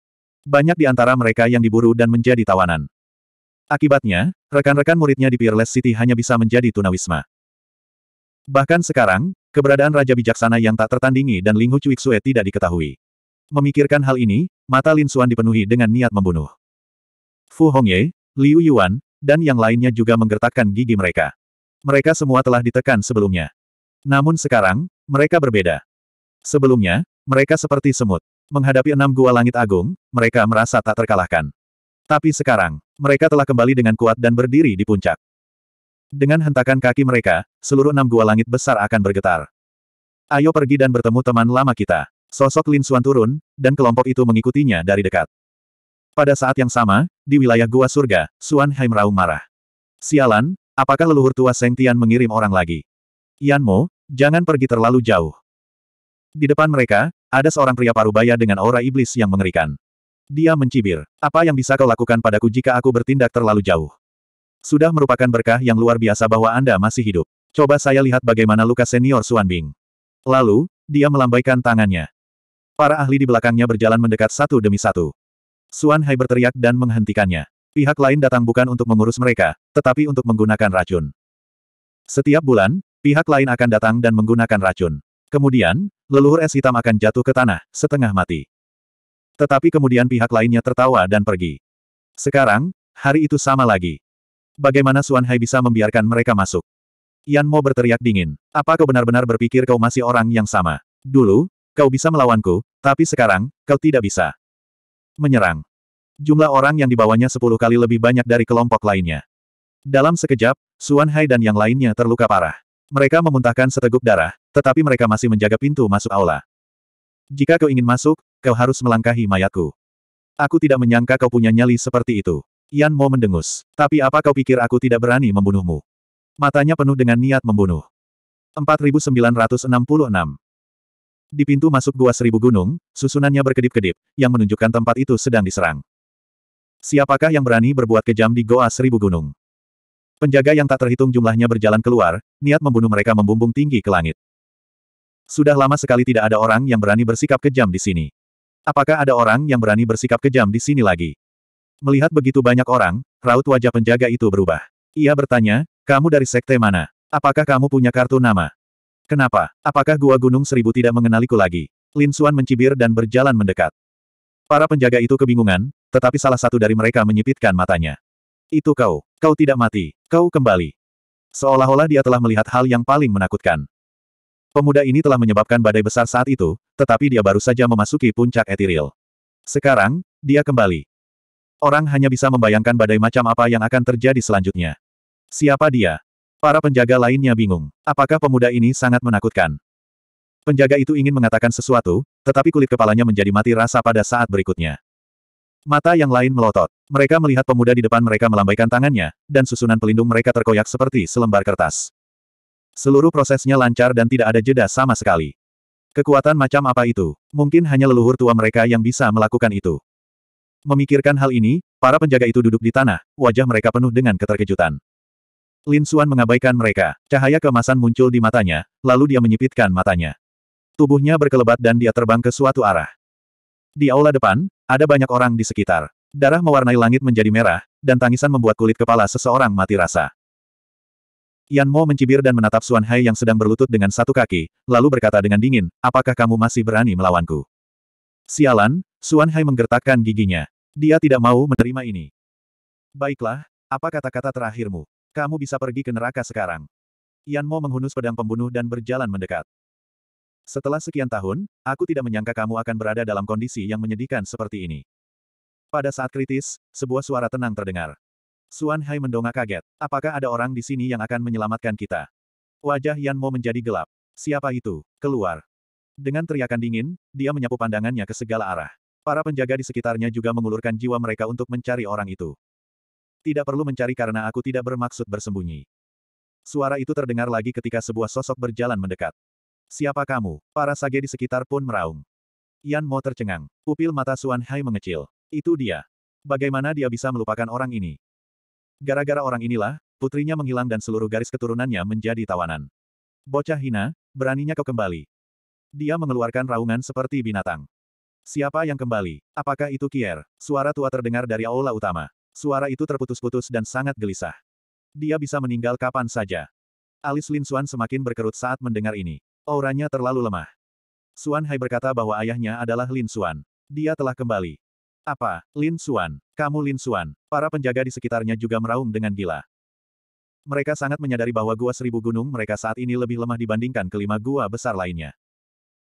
Banyak di antara mereka yang diburu dan menjadi tawanan. Akibatnya, rekan-rekan muridnya di Peerless City hanya bisa menjadi tunawisma. Bahkan sekarang, keberadaan Raja Bijaksana yang tak tertandingi dan Ling Hu Cuiksue tidak diketahui. Memikirkan hal ini, mata Lin Xuan dipenuhi dengan niat membunuh. Fu Hongye, Liu Yuan, dan yang lainnya juga menggertakkan gigi mereka. Mereka semua telah ditekan sebelumnya. Namun sekarang, mereka berbeda. Sebelumnya, mereka seperti semut. Menghadapi enam gua langit agung, mereka merasa tak terkalahkan. Tapi sekarang, mereka telah kembali dengan kuat dan berdiri di puncak. Dengan hentakan kaki mereka, seluruh enam gua langit besar akan bergetar. Ayo pergi dan bertemu teman lama kita. Sosok Lin Suan turun, dan kelompok itu mengikutinya dari dekat. Pada saat yang sama, di wilayah gua surga, Suan Hai meraung marah. Sialan, apakah leluhur tua Seng Tian mengirim orang lagi? Yan Mo, jangan pergi terlalu jauh. Di depan mereka, ada seorang pria parubaya dengan aura iblis yang mengerikan. Dia mencibir. Apa yang bisa kau lakukan padaku jika aku bertindak terlalu jauh? Sudah merupakan berkah yang luar biasa bahwa Anda masih hidup. Coba saya lihat bagaimana luka senior Suan Bing. Lalu, dia melambaikan tangannya. Para ahli di belakangnya berjalan mendekat satu demi satu. Suan Hai berteriak dan menghentikannya. Pihak lain datang bukan untuk mengurus mereka, tetapi untuk menggunakan racun. Setiap bulan, pihak lain akan datang dan menggunakan racun. Kemudian, leluhur es hitam akan jatuh ke tanah, setengah mati. Tetapi kemudian pihak lainnya tertawa dan pergi. Sekarang, hari itu sama lagi. Bagaimana Suan Hai bisa membiarkan mereka masuk? Yan Mo berteriak dingin. Apa kau benar-benar berpikir kau masih orang yang sama? Dulu, kau bisa melawanku, tapi sekarang, kau tidak bisa. Menyerang. Jumlah orang yang dibawanya sepuluh kali lebih banyak dari kelompok lainnya. Dalam sekejap, Suan Hai dan yang lainnya terluka parah. Mereka memuntahkan seteguk darah, tetapi mereka masih menjaga pintu masuk aula. Jika kau ingin masuk, kau harus melangkahi mayatku. Aku tidak menyangka kau punya nyali seperti itu. Yan Mo mendengus. Tapi apa kau pikir aku tidak berani membunuhmu? Matanya penuh dengan niat membunuh. 4966 Di pintu masuk gua seribu gunung, susunannya berkedip-kedip, yang menunjukkan tempat itu sedang diserang. Siapakah yang berani berbuat kejam di goa seribu gunung? Penjaga yang tak terhitung jumlahnya berjalan keluar, niat membunuh mereka membumbung tinggi ke langit. Sudah lama sekali tidak ada orang yang berani bersikap kejam di sini. Apakah ada orang yang berani bersikap kejam di sini lagi? Melihat begitu banyak orang, raut wajah penjaga itu berubah. Ia bertanya, kamu dari sekte mana? Apakah kamu punya kartu nama? Kenapa? Apakah Gua Gunung Seribu tidak mengenaliku lagi? Lin Xuan mencibir dan berjalan mendekat. Para penjaga itu kebingungan, tetapi salah satu dari mereka menyipitkan matanya. Itu kau. Kau tidak mati. Kau kembali. Seolah-olah dia telah melihat hal yang paling menakutkan. Pemuda ini telah menyebabkan badai besar saat itu, tetapi dia baru saja memasuki puncak etiril. Sekarang, dia kembali. Orang hanya bisa membayangkan badai macam apa yang akan terjadi selanjutnya. Siapa dia? Para penjaga lainnya bingung. Apakah pemuda ini sangat menakutkan? Penjaga itu ingin mengatakan sesuatu, tetapi kulit kepalanya menjadi mati rasa pada saat berikutnya. Mata yang lain melotot. Mereka melihat pemuda di depan mereka melambaikan tangannya, dan susunan pelindung mereka terkoyak seperti selembar kertas. Seluruh prosesnya lancar dan tidak ada jeda sama sekali. Kekuatan macam apa itu? Mungkin hanya leluhur tua mereka yang bisa melakukan itu. Memikirkan hal ini, para penjaga itu duduk di tanah, wajah mereka penuh dengan keterkejutan. Lin Xuan mengabaikan mereka. Cahaya kemasan muncul di matanya, lalu dia menyipitkan matanya. Tubuhnya berkelebat dan dia terbang ke suatu arah. Di aula depan, ada banyak orang di sekitar. Darah mewarnai langit menjadi merah, dan tangisan membuat kulit kepala seseorang mati rasa. Yan Mo mencibir dan menatap Suan Hai yang sedang berlutut dengan satu kaki, lalu berkata dengan dingin, apakah kamu masih berani melawanku? Sialan, Suan Hai menggertakkan giginya. Dia tidak mau menerima ini. Baiklah, apa kata-kata terakhirmu? Kamu bisa pergi ke neraka sekarang. Yan Mo menghunus pedang pembunuh dan berjalan mendekat. Setelah sekian tahun, aku tidak menyangka kamu akan berada dalam kondisi yang menyedihkan seperti ini. Pada saat kritis, sebuah suara tenang terdengar. Suan Hai mendongak kaget. Apakah ada orang di sini yang akan menyelamatkan kita? Wajah Yan Mo menjadi gelap. Siapa itu? Keluar. Dengan teriakan dingin, dia menyapu pandangannya ke segala arah. Para penjaga di sekitarnya juga mengulurkan jiwa mereka untuk mencari orang itu. Tidak perlu mencari karena aku tidak bermaksud bersembunyi. Suara itu terdengar lagi ketika sebuah sosok berjalan mendekat. Siapa kamu? Para sage di sekitar pun meraung. Yan Mo tercengang. Pupil mata Suan Hai mengecil. Itu dia. Bagaimana dia bisa melupakan orang ini? Gara-gara orang inilah, putrinya menghilang dan seluruh garis keturunannya menjadi tawanan. Bocah hina, beraninya kau kembali. Dia mengeluarkan raungan seperti binatang. Siapa yang kembali? Apakah itu Kier? Suara tua terdengar dari aula utama. Suara itu terputus-putus dan sangat gelisah. Dia bisa meninggal kapan saja. Alis Lin Suan semakin berkerut saat mendengar ini. Auranya terlalu lemah. Suan Hai berkata bahwa ayahnya adalah Lin Suan. Dia telah kembali. Apa, Lin Suan? Kamu Lin Suan. Para penjaga di sekitarnya juga meraung dengan gila. Mereka sangat menyadari bahwa gua seribu gunung mereka saat ini lebih lemah dibandingkan kelima gua besar lainnya.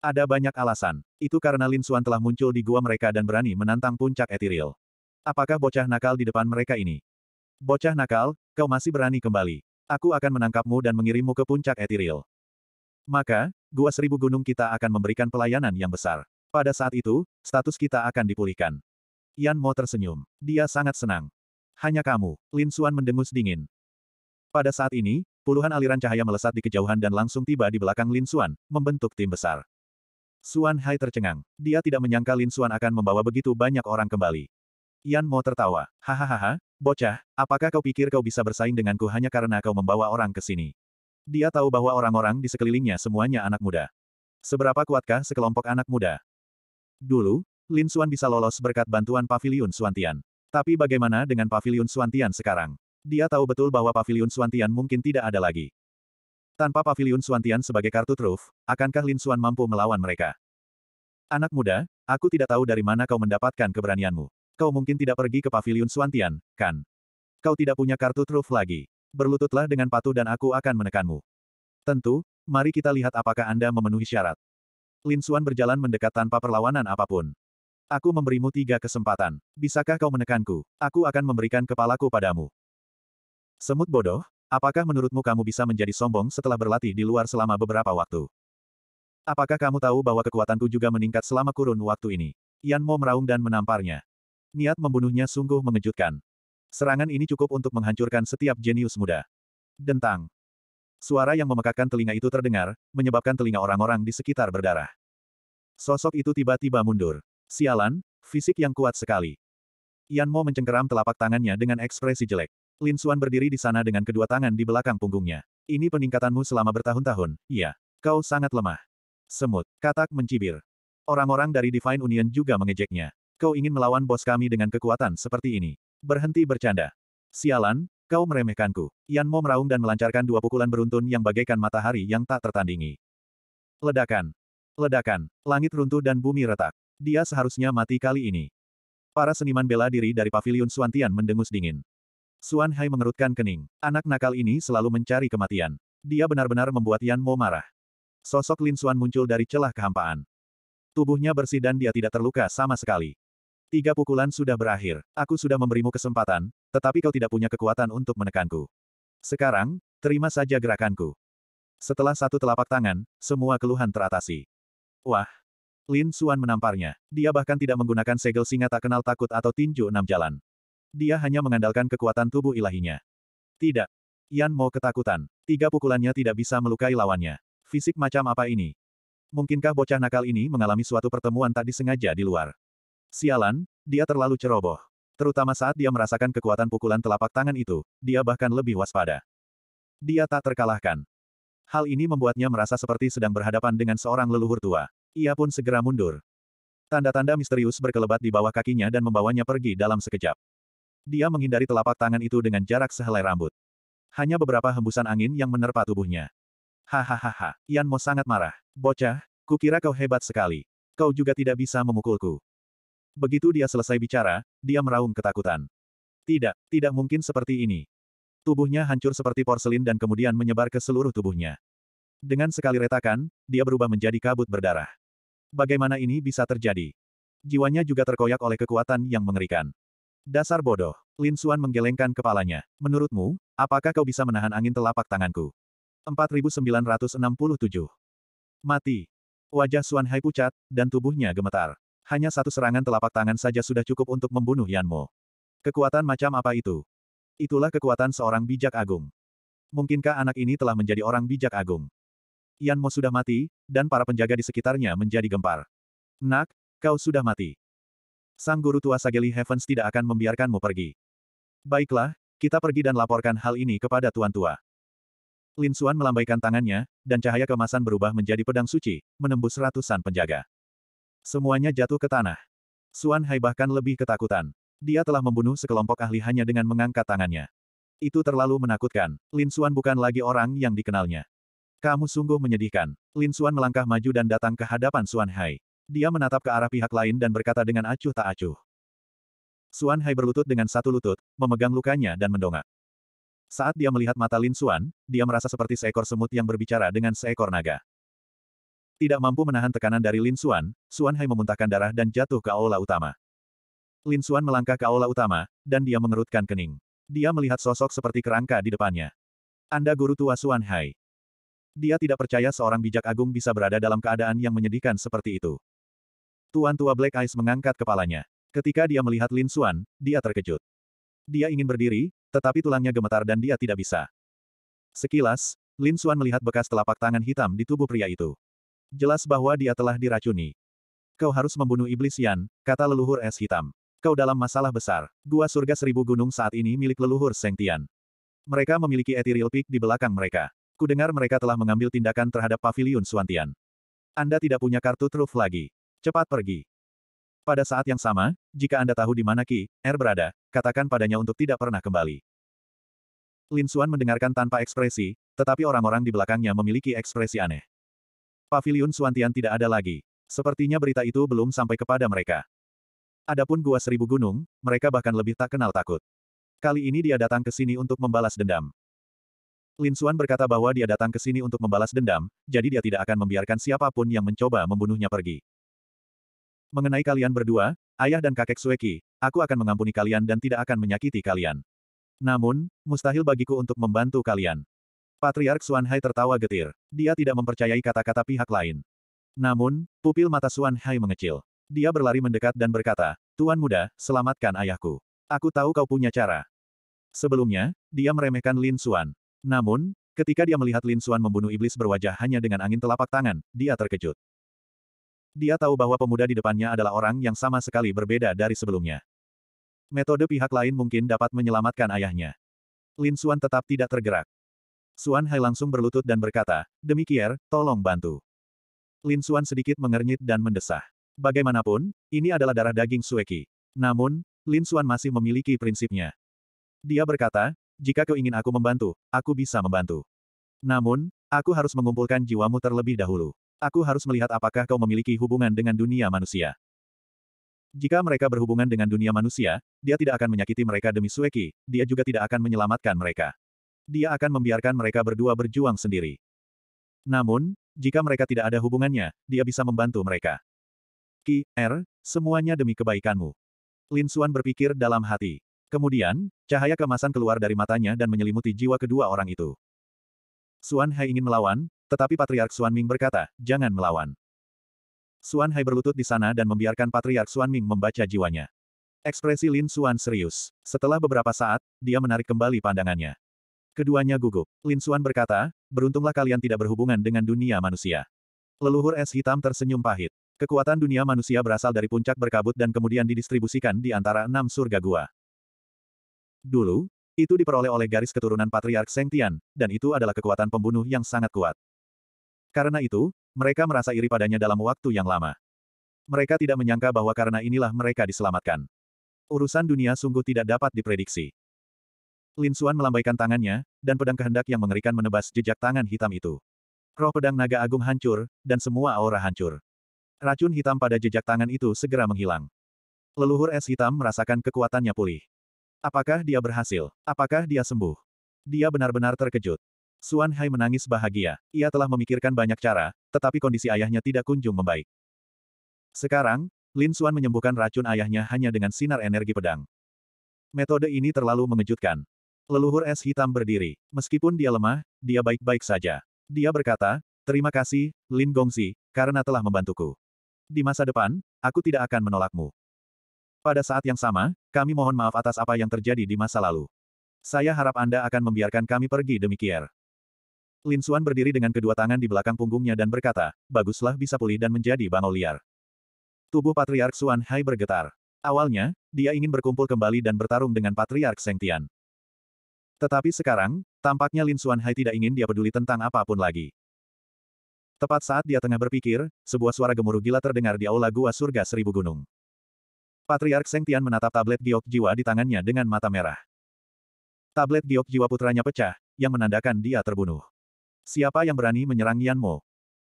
Ada banyak alasan. Itu karena Lin Suan telah muncul di gua mereka dan berani menantang puncak etiril. Apakah bocah nakal di depan mereka ini? Bocah nakal, kau masih berani kembali. Aku akan menangkapmu dan mengirimmu ke puncak etiril. Maka, Gua Seribu Gunung kita akan memberikan pelayanan yang besar. Pada saat itu, status kita akan dipulihkan. Yan Mo tersenyum. Dia sangat senang. Hanya kamu, Lin Suan mendengus dingin. Pada saat ini, puluhan aliran cahaya melesat di kejauhan dan langsung tiba di belakang Lin Suan, membentuk tim besar. Suan Hai tercengang. Dia tidak menyangka Lin Suan akan membawa begitu banyak orang kembali. Yan Mo tertawa. Hahaha, bocah, apakah kau pikir kau bisa bersaing denganku hanya karena kau membawa orang ke sini? Dia tahu bahwa orang-orang di sekelilingnya semuanya anak muda. Seberapa kuatkah sekelompok anak muda? Dulu, Lin Xuan bisa lolos berkat bantuan Paviliun Suantian. Tapi bagaimana dengan Paviliun Suantian sekarang? Dia tahu betul bahwa Paviliun Suantian mungkin tidak ada lagi. Tanpa Paviliun Suantian sebagai kartu truf, akankah Lin Xuan mampu melawan mereka? Anak muda, aku tidak tahu dari mana kau mendapatkan keberanianmu. Kau mungkin tidak pergi ke Paviliun Suantian, kan? Kau tidak punya kartu truf lagi berlututlah dengan patuh dan aku akan menekanmu. Tentu, mari kita lihat apakah Anda memenuhi syarat. Lin Xuan berjalan mendekat tanpa perlawanan apapun. Aku memberimu tiga kesempatan. Bisakah kau menekanku? Aku akan memberikan kepalaku padamu. Semut bodoh, apakah menurutmu kamu bisa menjadi sombong setelah berlatih di luar selama beberapa waktu? Apakah kamu tahu bahwa kekuatanku juga meningkat selama kurun waktu ini? Yan Mo meraung dan menamparnya. Niat membunuhnya sungguh mengejutkan. Serangan ini cukup untuk menghancurkan setiap jenius muda. Dentang. Suara yang memekakan telinga itu terdengar, menyebabkan telinga orang-orang di sekitar berdarah. Sosok itu tiba-tiba mundur. Sialan, fisik yang kuat sekali. Yan Mo mencengkeram telapak tangannya dengan ekspresi jelek. Lin Suan berdiri di sana dengan kedua tangan di belakang punggungnya. Ini peningkatanmu selama bertahun-tahun, iya. Kau sangat lemah. Semut, katak mencibir. Orang-orang dari Divine Union juga mengejeknya. Kau ingin melawan bos kami dengan kekuatan seperti ini. Berhenti bercanda. Sialan, kau meremehkanku. Yan Mo meraung dan melancarkan dua pukulan beruntun yang bagaikan matahari yang tak tertandingi. Ledakan. Ledakan. Langit runtuh dan bumi retak. Dia seharusnya mati kali ini. Para seniman bela diri dari pavilion Suantian mendengus dingin. Suan Hai mengerutkan kening. Anak nakal ini selalu mencari kematian. Dia benar-benar membuat Yan Mo marah. Sosok Lin Suan muncul dari celah kehampaan. Tubuhnya bersih dan dia tidak terluka sama sekali. Tiga pukulan sudah berakhir. Aku sudah memberimu kesempatan, tetapi kau tidak punya kekuatan untuk menekanku. Sekarang, terima saja gerakanku. Setelah satu telapak tangan, semua keluhan teratasi. Wah! Lin Suan menamparnya. Dia bahkan tidak menggunakan segel singa tak kenal takut atau tinju enam jalan. Dia hanya mengandalkan kekuatan tubuh ilahinya. Tidak. Yan Mo ketakutan. Tiga pukulannya tidak bisa melukai lawannya. Fisik macam apa ini? Mungkinkah bocah nakal ini mengalami suatu pertemuan tak disengaja di luar? Sialan, dia terlalu ceroboh. Terutama saat dia merasakan kekuatan pukulan telapak tangan itu, dia bahkan lebih waspada. Dia tak terkalahkan. Hal ini membuatnya merasa seperti sedang berhadapan dengan seorang leluhur tua. Ia pun segera mundur. Tanda-tanda misterius berkelebat di bawah kakinya dan membawanya pergi dalam sekejap. Dia menghindari telapak tangan itu dengan jarak sehelai rambut. Hanya beberapa hembusan angin yang menerpa tubuhnya. Hahaha, Yan Mo sangat marah. Bocah, kukira kau hebat sekali. Kau juga tidak bisa memukulku. Begitu dia selesai bicara, dia meraung ketakutan. Tidak, tidak mungkin seperti ini. Tubuhnya hancur seperti porselin dan kemudian menyebar ke seluruh tubuhnya. Dengan sekali retakan, dia berubah menjadi kabut berdarah. Bagaimana ini bisa terjadi? Jiwanya juga terkoyak oleh kekuatan yang mengerikan. Dasar bodoh, Lin Suan menggelengkan kepalanya. Menurutmu, apakah kau bisa menahan angin telapak tanganku? 4967. Mati. Wajah Suan Hai pucat, dan tubuhnya gemetar. Hanya satu serangan telapak tangan saja sudah cukup untuk membunuh Yan Mo. Kekuatan macam apa itu? Itulah kekuatan seorang bijak agung. Mungkinkah anak ini telah menjadi orang bijak agung? Yan Mo sudah mati, dan para penjaga di sekitarnya menjadi gempar. Nak, kau sudah mati. Sang guru tua Sageli Heavens tidak akan membiarkanmu pergi. Baiklah, kita pergi dan laporkan hal ini kepada tuan tua. Lin Xuan melambaikan tangannya, dan cahaya kemasan berubah menjadi pedang suci, menembus ratusan penjaga. Semuanya jatuh ke tanah. Suan Hai bahkan lebih ketakutan. Dia telah membunuh sekelompok ahli hanya dengan mengangkat tangannya. Itu terlalu menakutkan. Lin Suan bukan lagi orang yang dikenalnya. Kamu sungguh menyedihkan. Lin Suan melangkah maju dan datang ke hadapan Suan Hai. Dia menatap ke arah pihak lain dan berkata dengan acuh tak acuh. Suan Hai berlutut dengan satu lutut, memegang lukanya dan mendongak. Saat dia melihat mata Lin Suan, dia merasa seperti seekor semut yang berbicara dengan seekor naga. Tidak mampu menahan tekanan dari Lin Xuan, Xuan Hai memuntahkan darah dan jatuh ke aula utama. Lin Xuan melangkah ke aula utama, dan dia mengerutkan kening. Dia melihat sosok seperti kerangka di depannya. Anda guru tua Xuan Hai. Dia tidak percaya seorang bijak agung bisa berada dalam keadaan yang menyedihkan seperti itu. Tuan tua Black Eyes mengangkat kepalanya. Ketika dia melihat Lin Xuan, dia terkejut. Dia ingin berdiri, tetapi tulangnya gemetar dan dia tidak bisa. Sekilas, Lin Xuan melihat bekas telapak tangan hitam di tubuh pria itu. Jelas bahwa dia telah diracuni. Kau harus membunuh iblis Yan, kata leluhur es hitam. Kau dalam masalah besar. Gua surga seribu gunung saat ini milik leluhur Seng Tian. Mereka memiliki ethereal peak di belakang mereka. Kudengar mereka telah mengambil tindakan terhadap pavilion Suantian. Anda tidak punya kartu truf lagi. Cepat pergi. Pada saat yang sama, jika Anda tahu di mana Ki Er berada, katakan padanya untuk tidak pernah kembali. Lin Xuan mendengarkan tanpa ekspresi, tetapi orang-orang di belakangnya memiliki ekspresi aneh. Paviliun Suantian tidak ada lagi. Sepertinya berita itu belum sampai kepada mereka. Adapun Gua Seribu Gunung, mereka bahkan lebih tak kenal takut. Kali ini dia datang ke sini untuk membalas dendam. Lin Xuan berkata bahwa dia datang ke sini untuk membalas dendam, jadi dia tidak akan membiarkan siapapun yang mencoba membunuhnya pergi. Mengenai kalian berdua, ayah dan kakek Sueki, aku akan mengampuni kalian dan tidak akan menyakiti kalian. Namun, mustahil bagiku untuk membantu kalian. Patriark Hai tertawa getir. Dia tidak mempercayai kata-kata pihak lain. Namun, pupil mata Hai mengecil. Dia berlari mendekat dan berkata, Tuan muda, selamatkan ayahku. Aku tahu kau punya cara. Sebelumnya, dia meremehkan Lin Suan. Namun, ketika dia melihat Lin Suan membunuh iblis berwajah hanya dengan angin telapak tangan, dia terkejut. Dia tahu bahwa pemuda di depannya adalah orang yang sama sekali berbeda dari sebelumnya. Metode pihak lain mungkin dapat menyelamatkan ayahnya. Lin Suan tetap tidak tergerak. Suan Hai langsung berlutut dan berkata, demikian, tolong bantu. Lin Suan sedikit mengernyit dan mendesah. Bagaimanapun, ini adalah darah daging Sueki. Namun, Lin Suan masih memiliki prinsipnya. Dia berkata, jika kau ingin aku membantu, aku bisa membantu. Namun, aku harus mengumpulkan jiwamu terlebih dahulu. Aku harus melihat apakah kau memiliki hubungan dengan dunia manusia. Jika mereka berhubungan dengan dunia manusia, dia tidak akan menyakiti mereka demi Sueki, dia juga tidak akan menyelamatkan mereka dia akan membiarkan mereka berdua berjuang sendiri. Namun, jika mereka tidak ada hubungannya, dia bisa membantu mereka. Ki, R, er, semuanya demi kebaikanmu. Lin Xuan berpikir dalam hati. Kemudian, cahaya kemasan keluar dari matanya dan menyelimuti jiwa kedua orang itu. Suan Hai ingin melawan, tetapi Patriark Xuan Ming berkata, jangan melawan. Suan Hai berlutut di sana dan membiarkan Patriark Xuan Ming membaca jiwanya. Ekspresi Lin Xuan serius. Setelah beberapa saat, dia menarik kembali pandangannya. Keduanya gugup. Lin Suan berkata, beruntunglah kalian tidak berhubungan dengan dunia manusia. Leluhur es hitam tersenyum pahit. Kekuatan dunia manusia berasal dari puncak berkabut dan kemudian didistribusikan di antara enam surga gua. Dulu, itu diperoleh oleh garis keturunan Patriark Tian, dan itu adalah kekuatan pembunuh yang sangat kuat. Karena itu, mereka merasa iri padanya dalam waktu yang lama. Mereka tidak menyangka bahwa karena inilah mereka diselamatkan. Urusan dunia sungguh tidak dapat diprediksi. Lin Suan melambaikan tangannya, dan pedang kehendak yang mengerikan menebas jejak tangan hitam itu. Roh pedang naga agung hancur, dan semua aura hancur. Racun hitam pada jejak tangan itu segera menghilang. Leluhur es hitam merasakan kekuatannya pulih. Apakah dia berhasil? Apakah dia sembuh? Dia benar-benar terkejut. Suan Hai menangis bahagia. Ia telah memikirkan banyak cara, tetapi kondisi ayahnya tidak kunjung membaik. Sekarang, Lin Suan menyembuhkan racun ayahnya hanya dengan sinar energi pedang. Metode ini terlalu mengejutkan. Leluhur es hitam berdiri. Meskipun dia lemah, dia baik-baik saja. Dia berkata, Terima kasih, Lin Gongzi, karena telah membantuku. Di masa depan, aku tidak akan menolakmu. Pada saat yang sama, kami mohon maaf atas apa yang terjadi di masa lalu. Saya harap Anda akan membiarkan kami pergi demikian." Lin Suan berdiri dengan kedua tangan di belakang punggungnya dan berkata, baguslah bisa pulih dan menjadi bangau liar. Tubuh Patriark Suan Hai bergetar. Awalnya, dia ingin berkumpul kembali dan bertarung dengan Patriark Sengtian. Tetapi sekarang, tampaknya Lin Xuan Hai tidak ingin dia peduli tentang apapun lagi. Tepat saat dia tengah berpikir, sebuah suara gemuruh gila terdengar di aula gua surga seribu gunung. Patriark Seng Tian menatap tablet giok jiwa di tangannya dengan mata merah. Tablet giok jiwa putranya pecah, yang menandakan dia terbunuh. Siapa yang berani menyerang Yan Mo?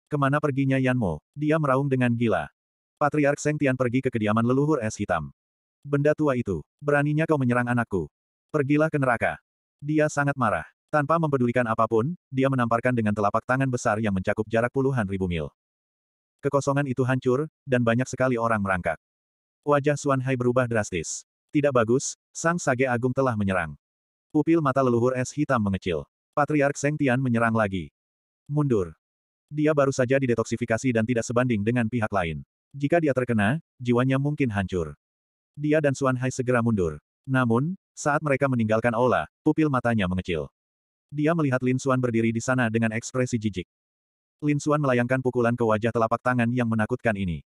Kemana perginya Yan Mo? Dia meraung dengan gila. Patriark Seng Tian pergi ke kediaman leluhur es hitam. Benda tua itu, beraninya kau menyerang anakku. Pergilah ke neraka. Dia sangat marah. Tanpa mempedulikan apapun, dia menamparkan dengan telapak tangan besar yang mencakup jarak puluhan ribu mil. Kekosongan itu hancur, dan banyak sekali orang merangkak. Wajah Suan Hai berubah drastis. Tidak bagus, Sang Sage Agung telah menyerang. Pupil mata leluhur es hitam mengecil. Patriark Seng Tian menyerang lagi. Mundur. Dia baru saja didetoksifikasi dan tidak sebanding dengan pihak lain. Jika dia terkena, jiwanya mungkin hancur. Dia dan Suan Hai segera mundur. Namun, saat mereka meninggalkan aula, pupil matanya mengecil. Dia melihat Lin Xuan berdiri di sana dengan ekspresi jijik. Lin Xuan melayangkan pukulan ke wajah telapak tangan yang menakutkan ini.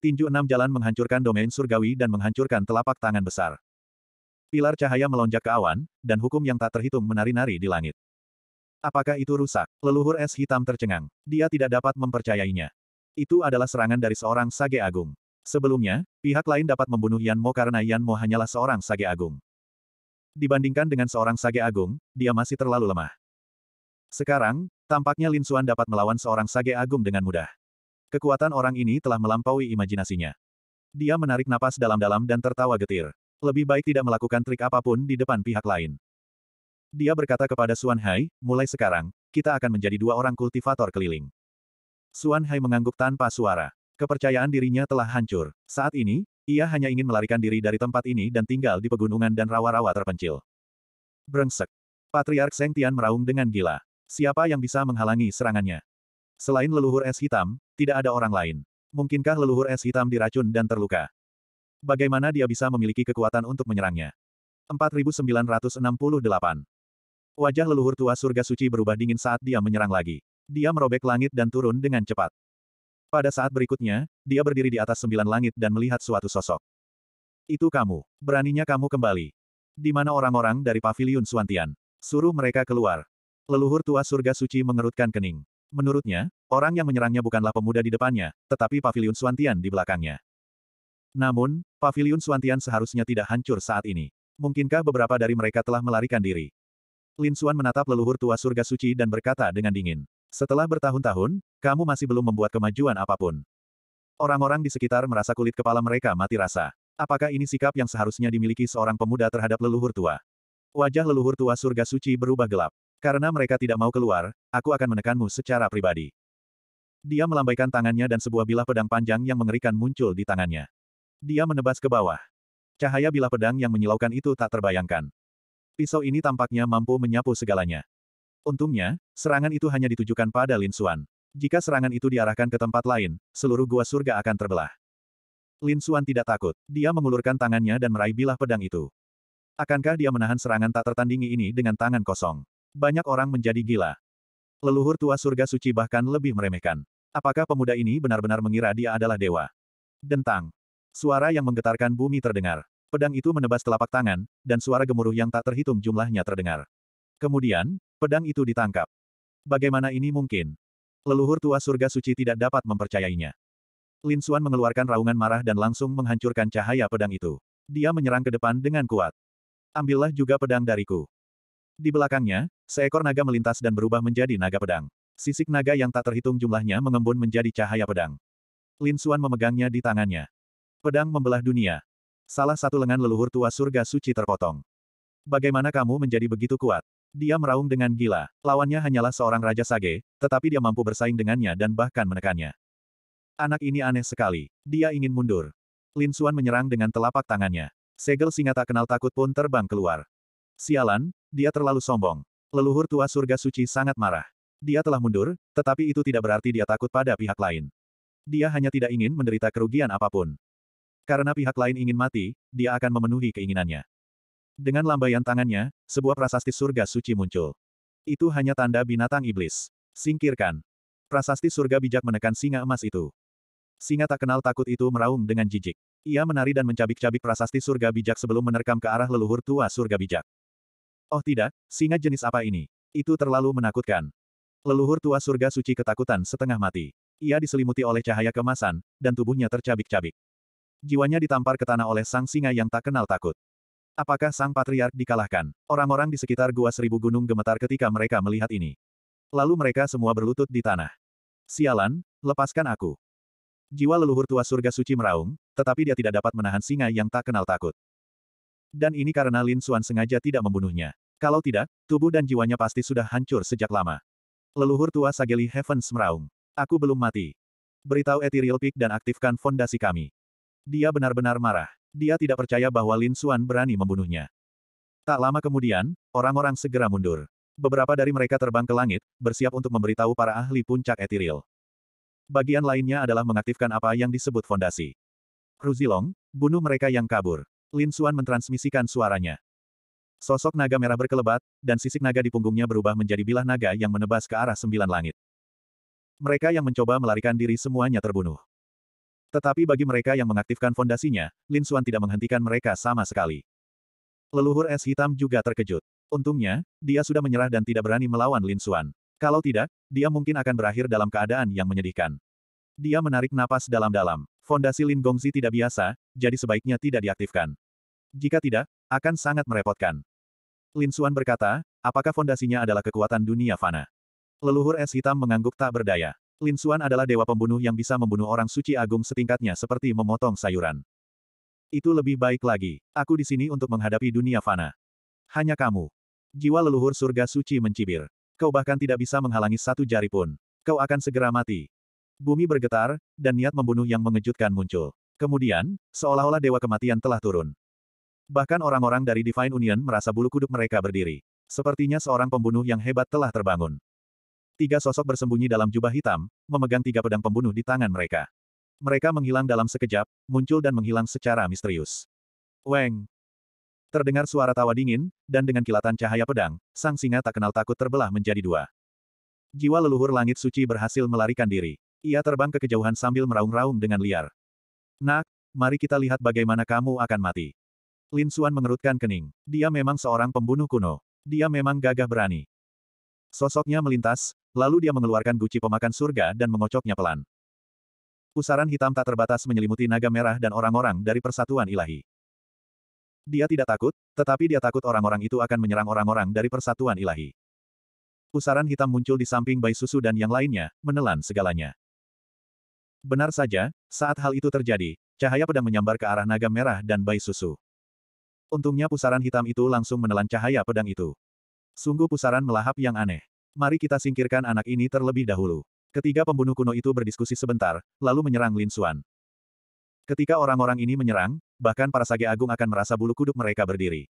Tinju enam jalan menghancurkan domain surgawi dan menghancurkan telapak tangan besar. Pilar cahaya melonjak ke awan, dan hukum yang tak terhitung menari-nari di langit. Apakah itu rusak? Leluhur es hitam tercengang. Dia tidak dapat mempercayainya. Itu adalah serangan dari seorang sage agung. Sebelumnya, pihak lain dapat membunuh Yan Mo karena Yan Mo hanyalah seorang sage agung. Dibandingkan dengan seorang Sage Agung, dia masih terlalu lemah. Sekarang, tampaknya Lin Xuan dapat melawan seorang Sage Agung dengan mudah. Kekuatan orang ini telah melampaui imajinasinya. Dia menarik napas dalam-dalam dan tertawa getir. Lebih baik tidak melakukan trik apapun di depan pihak lain. Dia berkata kepada Suan Hai, mulai sekarang, kita akan menjadi dua orang kultivator keliling. Suan Hai mengangguk tanpa suara. Kepercayaan dirinya telah hancur. Saat ini, ia hanya ingin melarikan diri dari tempat ini dan tinggal di pegunungan dan rawa-rawa terpencil. Brengsek. Patriark Seng Tian meraung dengan gila. Siapa yang bisa menghalangi serangannya? Selain leluhur es hitam, tidak ada orang lain. Mungkinkah leluhur es hitam diracun dan terluka? Bagaimana dia bisa memiliki kekuatan untuk menyerangnya? 4968. Wajah leluhur tua surga suci berubah dingin saat dia menyerang lagi. Dia merobek langit dan turun dengan cepat. Pada saat berikutnya, dia berdiri di atas sembilan langit dan melihat suatu sosok. Itu kamu. Beraninya kamu kembali. Di mana orang-orang dari Paviliun Suantian? Suruh mereka keluar. Leluhur tua surga suci mengerutkan kening. Menurutnya, orang yang menyerangnya bukanlah pemuda di depannya, tetapi Paviliun Suantian di belakangnya. Namun, Paviliun Suantian seharusnya tidak hancur saat ini. Mungkinkah beberapa dari mereka telah melarikan diri? Lin Xuan menatap leluhur tua surga suci dan berkata dengan dingin. Setelah bertahun-tahun, kamu masih belum membuat kemajuan apapun. Orang-orang di sekitar merasa kulit kepala mereka mati rasa. Apakah ini sikap yang seharusnya dimiliki seorang pemuda terhadap leluhur tua? Wajah leluhur tua surga suci berubah gelap. Karena mereka tidak mau keluar, aku akan menekanmu secara pribadi. Dia melambaikan tangannya dan sebuah bilah pedang panjang yang mengerikan muncul di tangannya. Dia menebas ke bawah. Cahaya bilah pedang yang menyilaukan itu tak terbayangkan. Pisau ini tampaknya mampu menyapu segalanya. Untungnya, serangan itu hanya ditujukan pada Lin Xuan. Jika serangan itu diarahkan ke tempat lain, seluruh gua surga akan terbelah. Lin Xuan tidak takut. Dia mengulurkan tangannya dan meraih bilah pedang itu. Akankah dia menahan serangan tak tertandingi ini dengan tangan kosong? Banyak orang menjadi gila. Leluhur tua surga suci bahkan lebih meremehkan. Apakah pemuda ini benar-benar mengira dia adalah dewa? Dentang. Suara yang menggetarkan bumi terdengar. Pedang itu menebas telapak tangan, dan suara gemuruh yang tak terhitung jumlahnya terdengar. Kemudian, Pedang itu ditangkap. Bagaimana ini mungkin? Leluhur tua surga suci tidak dapat mempercayainya. Lin Xuan mengeluarkan raungan marah dan langsung menghancurkan cahaya pedang itu. Dia menyerang ke depan dengan kuat. Ambillah juga pedang dariku. Di belakangnya, seekor naga melintas dan berubah menjadi naga pedang. Sisik naga yang tak terhitung jumlahnya mengembun menjadi cahaya pedang. Lin Xuan memegangnya di tangannya. Pedang membelah dunia. Salah satu lengan leluhur tua surga suci terpotong. Bagaimana kamu menjadi begitu kuat? Dia meraung dengan gila, lawannya hanyalah seorang Raja Sage, tetapi dia mampu bersaing dengannya dan bahkan menekannya. Anak ini aneh sekali. Dia ingin mundur. Lin Xuan menyerang dengan telapak tangannya. Segel singa tak kenal takut pun terbang keluar. Sialan, dia terlalu sombong. Leluhur tua surga suci sangat marah. Dia telah mundur, tetapi itu tidak berarti dia takut pada pihak lain. Dia hanya tidak ingin menderita kerugian apapun. Karena pihak lain ingin mati, dia akan memenuhi keinginannya. Dengan lambaian tangannya, sebuah prasasti surga suci muncul. Itu hanya tanda binatang iblis. Singkirkan. Prasasti surga bijak menekan singa emas itu. Singa tak kenal takut itu meraung dengan jijik. Ia menari dan mencabik-cabik prasasti surga bijak sebelum menerkam ke arah leluhur tua surga bijak. Oh tidak, singa jenis apa ini? Itu terlalu menakutkan. Leluhur tua surga suci ketakutan setengah mati. Ia diselimuti oleh cahaya kemasan, dan tubuhnya tercabik-cabik. Jiwanya ditampar ke tanah oleh sang singa yang tak kenal takut. Apakah sang patriark dikalahkan? Orang-orang di sekitar gua seribu gunung gemetar ketika mereka melihat ini. Lalu mereka semua berlutut di tanah. Sialan, lepaskan aku. Jiwa leluhur tua surga suci meraung, tetapi dia tidak dapat menahan singa yang tak kenal takut. Dan ini karena Lin Xuan sengaja tidak membunuhnya. Kalau tidak, tubuh dan jiwanya pasti sudah hancur sejak lama. Leluhur tua Sageli Heavens meraung. Aku belum mati. Beritahu Ethereal Peak dan aktifkan fondasi kami. Dia benar-benar marah. Dia tidak percaya bahwa Lin Xuan berani membunuhnya. Tak lama kemudian, orang-orang segera mundur. Beberapa dari mereka terbang ke langit, bersiap untuk memberitahu para ahli puncak etiril. Bagian lainnya adalah mengaktifkan apa yang disebut fondasi. Ruzilong, bunuh mereka yang kabur. Lin Xuan mentransmisikan suaranya. Sosok naga merah berkelebat, dan sisik naga di punggungnya berubah menjadi bilah naga yang menebas ke arah sembilan langit. Mereka yang mencoba melarikan diri semuanya terbunuh. Tetapi bagi mereka yang mengaktifkan fondasinya, Lin Xuan tidak menghentikan mereka sama sekali. Leluhur es hitam juga terkejut. Untungnya, dia sudah menyerah dan tidak berani melawan Lin Xuan. Kalau tidak, dia mungkin akan berakhir dalam keadaan yang menyedihkan. Dia menarik napas dalam-dalam. Fondasi Lin Gongzi tidak biasa, jadi sebaiknya tidak diaktifkan. Jika tidak, akan sangat merepotkan. Lin Xuan berkata, apakah fondasinya adalah kekuatan dunia fana? Leluhur es hitam mengangguk tak berdaya. Lin Xuan adalah dewa pembunuh yang bisa membunuh orang suci agung setingkatnya seperti memotong sayuran. Itu lebih baik lagi. Aku di sini untuk menghadapi dunia fana. Hanya kamu. Jiwa leluhur surga suci mencibir. Kau bahkan tidak bisa menghalangi satu jari pun. Kau akan segera mati. Bumi bergetar, dan niat membunuh yang mengejutkan muncul. Kemudian, seolah-olah dewa kematian telah turun. Bahkan orang-orang dari Divine Union merasa bulu kuduk mereka berdiri. Sepertinya seorang pembunuh yang hebat telah terbangun. Tiga sosok bersembunyi dalam jubah hitam, memegang tiga pedang pembunuh di tangan mereka. Mereka menghilang dalam sekejap, muncul dan menghilang secara misterius. Weng! Terdengar suara tawa dingin, dan dengan kilatan cahaya pedang, sang singa tak kenal takut terbelah menjadi dua. Jiwa leluhur langit suci berhasil melarikan diri. Ia terbang ke kejauhan sambil meraung-raung dengan liar. Nak, mari kita lihat bagaimana kamu akan mati. Lin Xuan mengerutkan kening. Dia memang seorang pembunuh kuno. Dia memang gagah berani. Sosoknya melintas, lalu dia mengeluarkan guci pemakan surga dan mengocoknya pelan. Pusaran hitam tak terbatas menyelimuti naga merah dan orang-orang dari persatuan ilahi. Dia tidak takut, tetapi dia takut orang-orang itu akan menyerang orang-orang dari persatuan ilahi. Pusaran hitam muncul di samping bayi Susu dan yang lainnya, menelan segalanya. Benar saja, saat hal itu terjadi, cahaya pedang menyambar ke arah naga merah dan bayi Susu. Untungnya pusaran hitam itu langsung menelan cahaya pedang itu. Sungguh pusaran melahap yang aneh. Mari kita singkirkan anak ini terlebih dahulu. Ketiga pembunuh kuno itu berdiskusi sebentar, lalu menyerang Lin Xuan. Ketika orang-orang ini menyerang, bahkan para sage agung akan merasa bulu kuduk mereka berdiri.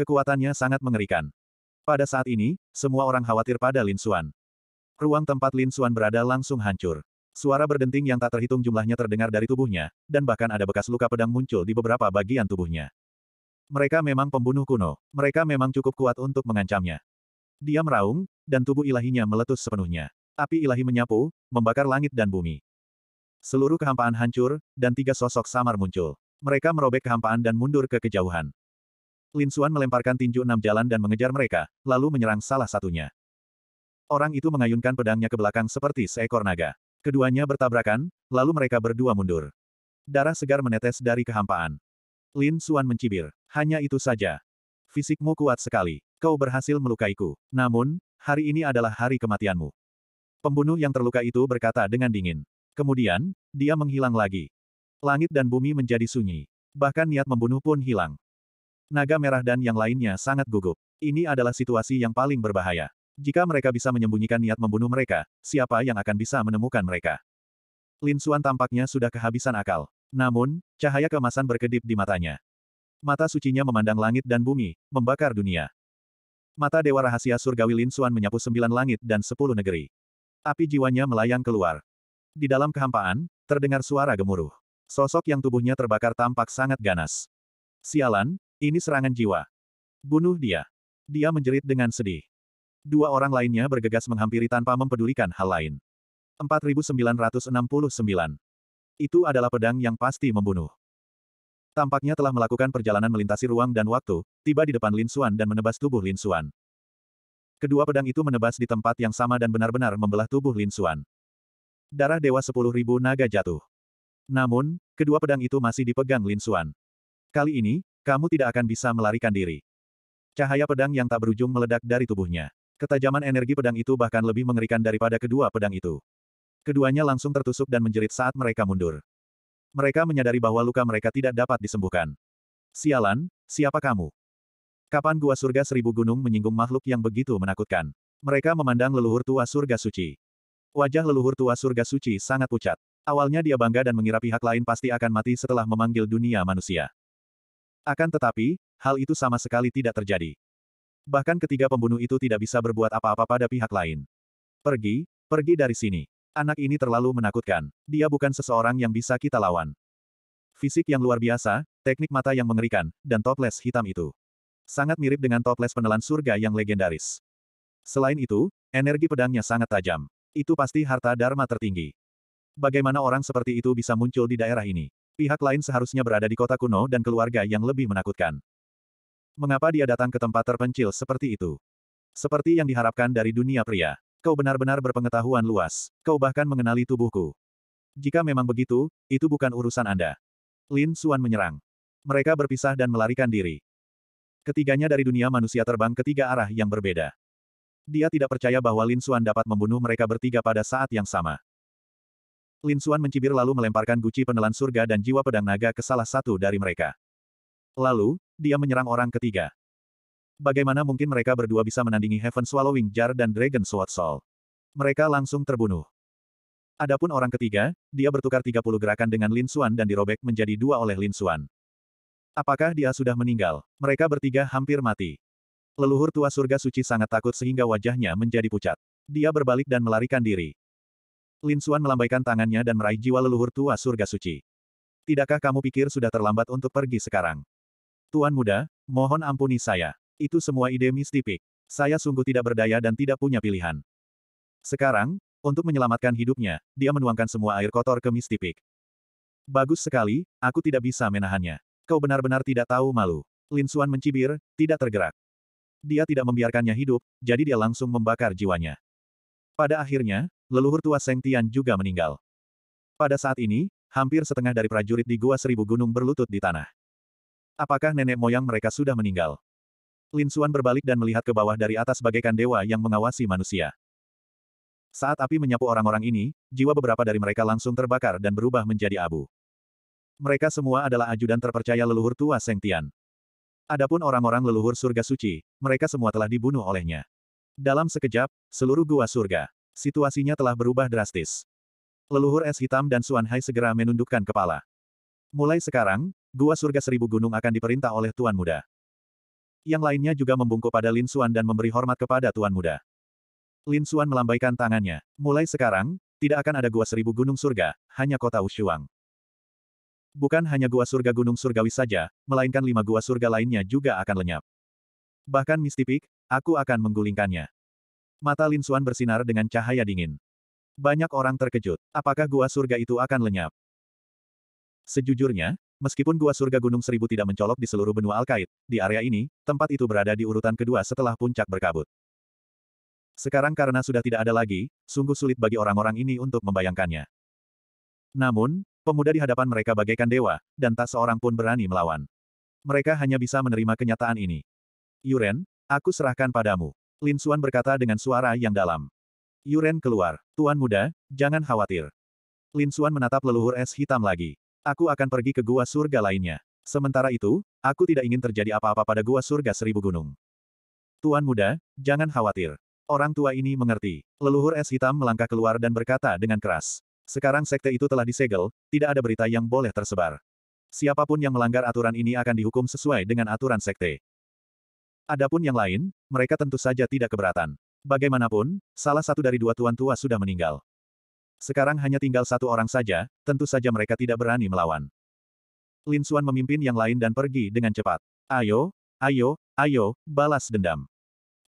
Kekuatannya sangat mengerikan. Pada saat ini, semua orang khawatir pada Lin Xuan. Ruang tempat Lin Xuan berada langsung hancur. Suara berdenting yang tak terhitung jumlahnya terdengar dari tubuhnya, dan bahkan ada bekas luka pedang muncul di beberapa bagian tubuhnya. Mereka memang pembunuh kuno. Mereka memang cukup kuat untuk mengancamnya. Dia meraung, dan tubuh ilahinya meletus sepenuhnya. Api ilahi menyapu, membakar langit dan bumi. Seluruh kehampaan hancur, dan tiga sosok samar muncul. Mereka merobek kehampaan dan mundur ke kejauhan. Lin Xuan melemparkan tinju enam jalan dan mengejar mereka, lalu menyerang salah satunya. Orang itu mengayunkan pedangnya ke belakang seperti seekor naga. Keduanya bertabrakan, lalu mereka berdua mundur. Darah segar menetes dari kehampaan. Lin Suan mencibir. Hanya itu saja. Fisikmu kuat sekali. Kau berhasil melukaiku. Namun, hari ini adalah hari kematianmu. Pembunuh yang terluka itu berkata dengan dingin. Kemudian, dia menghilang lagi. Langit dan bumi menjadi sunyi. Bahkan niat membunuh pun hilang. Naga merah dan yang lainnya sangat gugup. Ini adalah situasi yang paling berbahaya. Jika mereka bisa menyembunyikan niat membunuh mereka, siapa yang akan bisa menemukan mereka? Lin Suan tampaknya sudah kehabisan akal. Namun, cahaya kemasan berkedip di matanya. Mata sucinya memandang langit dan bumi, membakar dunia. Mata Dewa Rahasia Surgawi Lin Suan menyapu sembilan langit dan sepuluh negeri. Api jiwanya melayang keluar. Di dalam kehampaan, terdengar suara gemuruh. Sosok yang tubuhnya terbakar tampak sangat ganas. Sialan, ini serangan jiwa. Bunuh dia. Dia menjerit dengan sedih. Dua orang lainnya bergegas menghampiri tanpa mempedulikan hal lain. 4969. Itu adalah pedang yang pasti membunuh. Tampaknya telah melakukan perjalanan melintasi ruang dan waktu, tiba di depan Lin Xuan dan menebas tubuh Lin Xuan. Kedua pedang itu menebas di tempat yang sama dan benar-benar membelah tubuh Lin Xuan. Darah Dewa Sepuluh Ribu Naga jatuh. Namun, kedua pedang itu masih dipegang Lin Xuan. Kali ini, kamu tidak akan bisa melarikan diri. Cahaya pedang yang tak berujung meledak dari tubuhnya. Ketajaman energi pedang itu bahkan lebih mengerikan daripada kedua pedang itu. Keduanya langsung tertusuk dan menjerit saat mereka mundur. Mereka menyadari bahwa luka mereka tidak dapat disembuhkan. Sialan, siapa kamu? Kapan gua surga seribu gunung menyinggung makhluk yang begitu menakutkan? Mereka memandang leluhur tua surga suci. Wajah leluhur tua surga suci sangat pucat. Awalnya dia bangga dan mengira pihak lain pasti akan mati setelah memanggil dunia manusia. Akan tetapi, hal itu sama sekali tidak terjadi. Bahkan ketiga pembunuh itu tidak bisa berbuat apa-apa pada pihak lain. Pergi, pergi dari sini. Anak ini terlalu menakutkan. Dia bukan seseorang yang bisa kita lawan. Fisik yang luar biasa, teknik mata yang mengerikan, dan toples hitam itu. Sangat mirip dengan toples penelan surga yang legendaris. Selain itu, energi pedangnya sangat tajam. Itu pasti harta dharma tertinggi. Bagaimana orang seperti itu bisa muncul di daerah ini? Pihak lain seharusnya berada di kota kuno dan keluarga yang lebih menakutkan. Mengapa dia datang ke tempat terpencil seperti itu? Seperti yang diharapkan dari dunia pria. Kau benar-benar berpengetahuan luas. Kau bahkan mengenali tubuhku. Jika memang begitu, itu bukan urusan Anda. Lin Xuan menyerang. Mereka berpisah dan melarikan diri. Ketiganya dari dunia manusia terbang ke tiga arah yang berbeda. Dia tidak percaya bahwa Lin Xuan dapat membunuh mereka bertiga pada saat yang sama. Lin Xuan mencibir lalu melemparkan guci penelan surga dan jiwa pedang naga ke salah satu dari mereka. Lalu, dia menyerang orang ketiga. Bagaimana mungkin mereka berdua bisa menandingi Heaven Swallowing Jar dan Dragon Sword Soul? Mereka langsung terbunuh. Adapun orang ketiga, dia bertukar 30 gerakan dengan Lin Xuan dan dirobek menjadi dua oleh Lin Xuan. Apakah dia sudah meninggal? Mereka bertiga hampir mati. Leluhur tua surga suci sangat takut sehingga wajahnya menjadi pucat. Dia berbalik dan melarikan diri. Lin Xuan melambaikan tangannya dan meraih jiwa leluhur tua surga suci. Tidakkah kamu pikir sudah terlambat untuk pergi sekarang? Tuan muda, mohon ampuni saya. Itu semua ide mistipik. Saya sungguh tidak berdaya dan tidak punya pilihan. Sekarang, untuk menyelamatkan hidupnya, dia menuangkan semua air kotor ke mistipik. Bagus sekali, aku tidak bisa menahannya. Kau benar-benar tidak tahu malu. Lin Xuan mencibir, tidak tergerak. Dia tidak membiarkannya hidup, jadi dia langsung membakar jiwanya. Pada akhirnya, leluhur tua Seng Tian juga meninggal. Pada saat ini, hampir setengah dari prajurit di Gua Seribu Gunung berlutut di tanah. Apakah nenek moyang mereka sudah meninggal? Lin Suan berbalik dan melihat ke bawah dari atas bagaikan dewa yang mengawasi manusia. Saat api menyapu orang-orang ini, jiwa beberapa dari mereka langsung terbakar dan berubah menjadi abu. Mereka semua adalah ajudan terpercaya leluhur tua Seng Tian. Adapun orang-orang leluhur surga suci, mereka semua telah dibunuh olehnya. Dalam sekejap, seluruh gua surga, situasinya telah berubah drastis. Leluhur es hitam dan Suan Hai segera menundukkan kepala. Mulai sekarang, gua surga seribu gunung akan diperintah oleh Tuan Muda. Yang lainnya juga membungkuk pada Lin Xuan dan memberi hormat kepada Tuan Muda. Lin Xuan melambaikan tangannya. Mulai sekarang, tidak akan ada gua seribu gunung surga, hanya kota Ushuang. Bukan hanya gua surga gunung surgawi saja, melainkan lima gua surga lainnya juga akan lenyap. Bahkan Mistipik, aku akan menggulingkannya. Mata Lin Xuan bersinar dengan cahaya dingin. Banyak orang terkejut, apakah gua surga itu akan lenyap? Sejujurnya, Meskipun gua surga Gunung Seribu tidak mencolok di seluruh benua Alkait, di area ini, tempat itu berada di urutan kedua setelah puncak berkabut. Sekarang karena sudah tidak ada lagi, sungguh sulit bagi orang-orang ini untuk membayangkannya. Namun, pemuda di hadapan mereka bagaikan dewa, dan tak seorang pun berani melawan. Mereka hanya bisa menerima kenyataan ini. Yuren, aku serahkan padamu. Lin Suan berkata dengan suara yang dalam. Yuren keluar. Tuan muda, jangan khawatir. Lin Suan menatap leluhur es hitam lagi. Aku akan pergi ke gua surga lainnya. Sementara itu, aku tidak ingin terjadi apa-apa pada gua surga seribu gunung. Tuan muda, jangan khawatir. Orang tua ini mengerti. Leluhur es hitam melangkah keluar dan berkata dengan keras. Sekarang sekte itu telah disegel, tidak ada berita yang boleh tersebar. Siapapun yang melanggar aturan ini akan dihukum sesuai dengan aturan sekte. Adapun yang lain, mereka tentu saja tidak keberatan. Bagaimanapun, salah satu dari dua tuan tua sudah meninggal. Sekarang hanya tinggal satu orang saja, tentu saja mereka tidak berani melawan. Lin Xuan memimpin yang lain dan pergi dengan cepat. Ayo, ayo, ayo, balas dendam.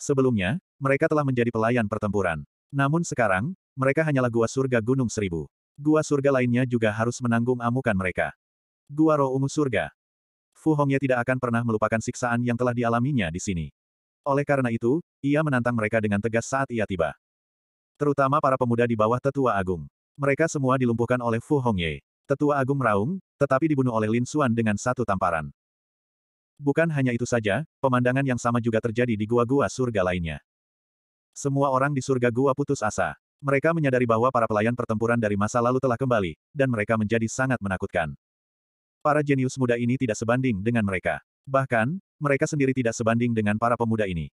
Sebelumnya, mereka telah menjadi pelayan pertempuran. Namun sekarang, mereka hanyalah gua surga Gunung Seribu. Gua surga lainnya juga harus menanggung amukan mereka. Gua roh ungu surga. Fu Hongye tidak akan pernah melupakan siksaan yang telah dialaminya di sini. Oleh karena itu, ia menantang mereka dengan tegas saat ia tiba. Terutama para pemuda di bawah tetua agung. Mereka semua dilumpuhkan oleh Fu Hongye. Tetua agung meraung, tetapi dibunuh oleh Lin Xuan dengan satu tamparan. Bukan hanya itu saja, pemandangan yang sama juga terjadi di gua-gua surga lainnya. Semua orang di surga gua putus asa. Mereka menyadari bahwa para pelayan pertempuran dari masa lalu telah kembali, dan mereka menjadi sangat menakutkan. Para jenius muda ini tidak sebanding dengan mereka. Bahkan, mereka sendiri tidak sebanding dengan para pemuda ini.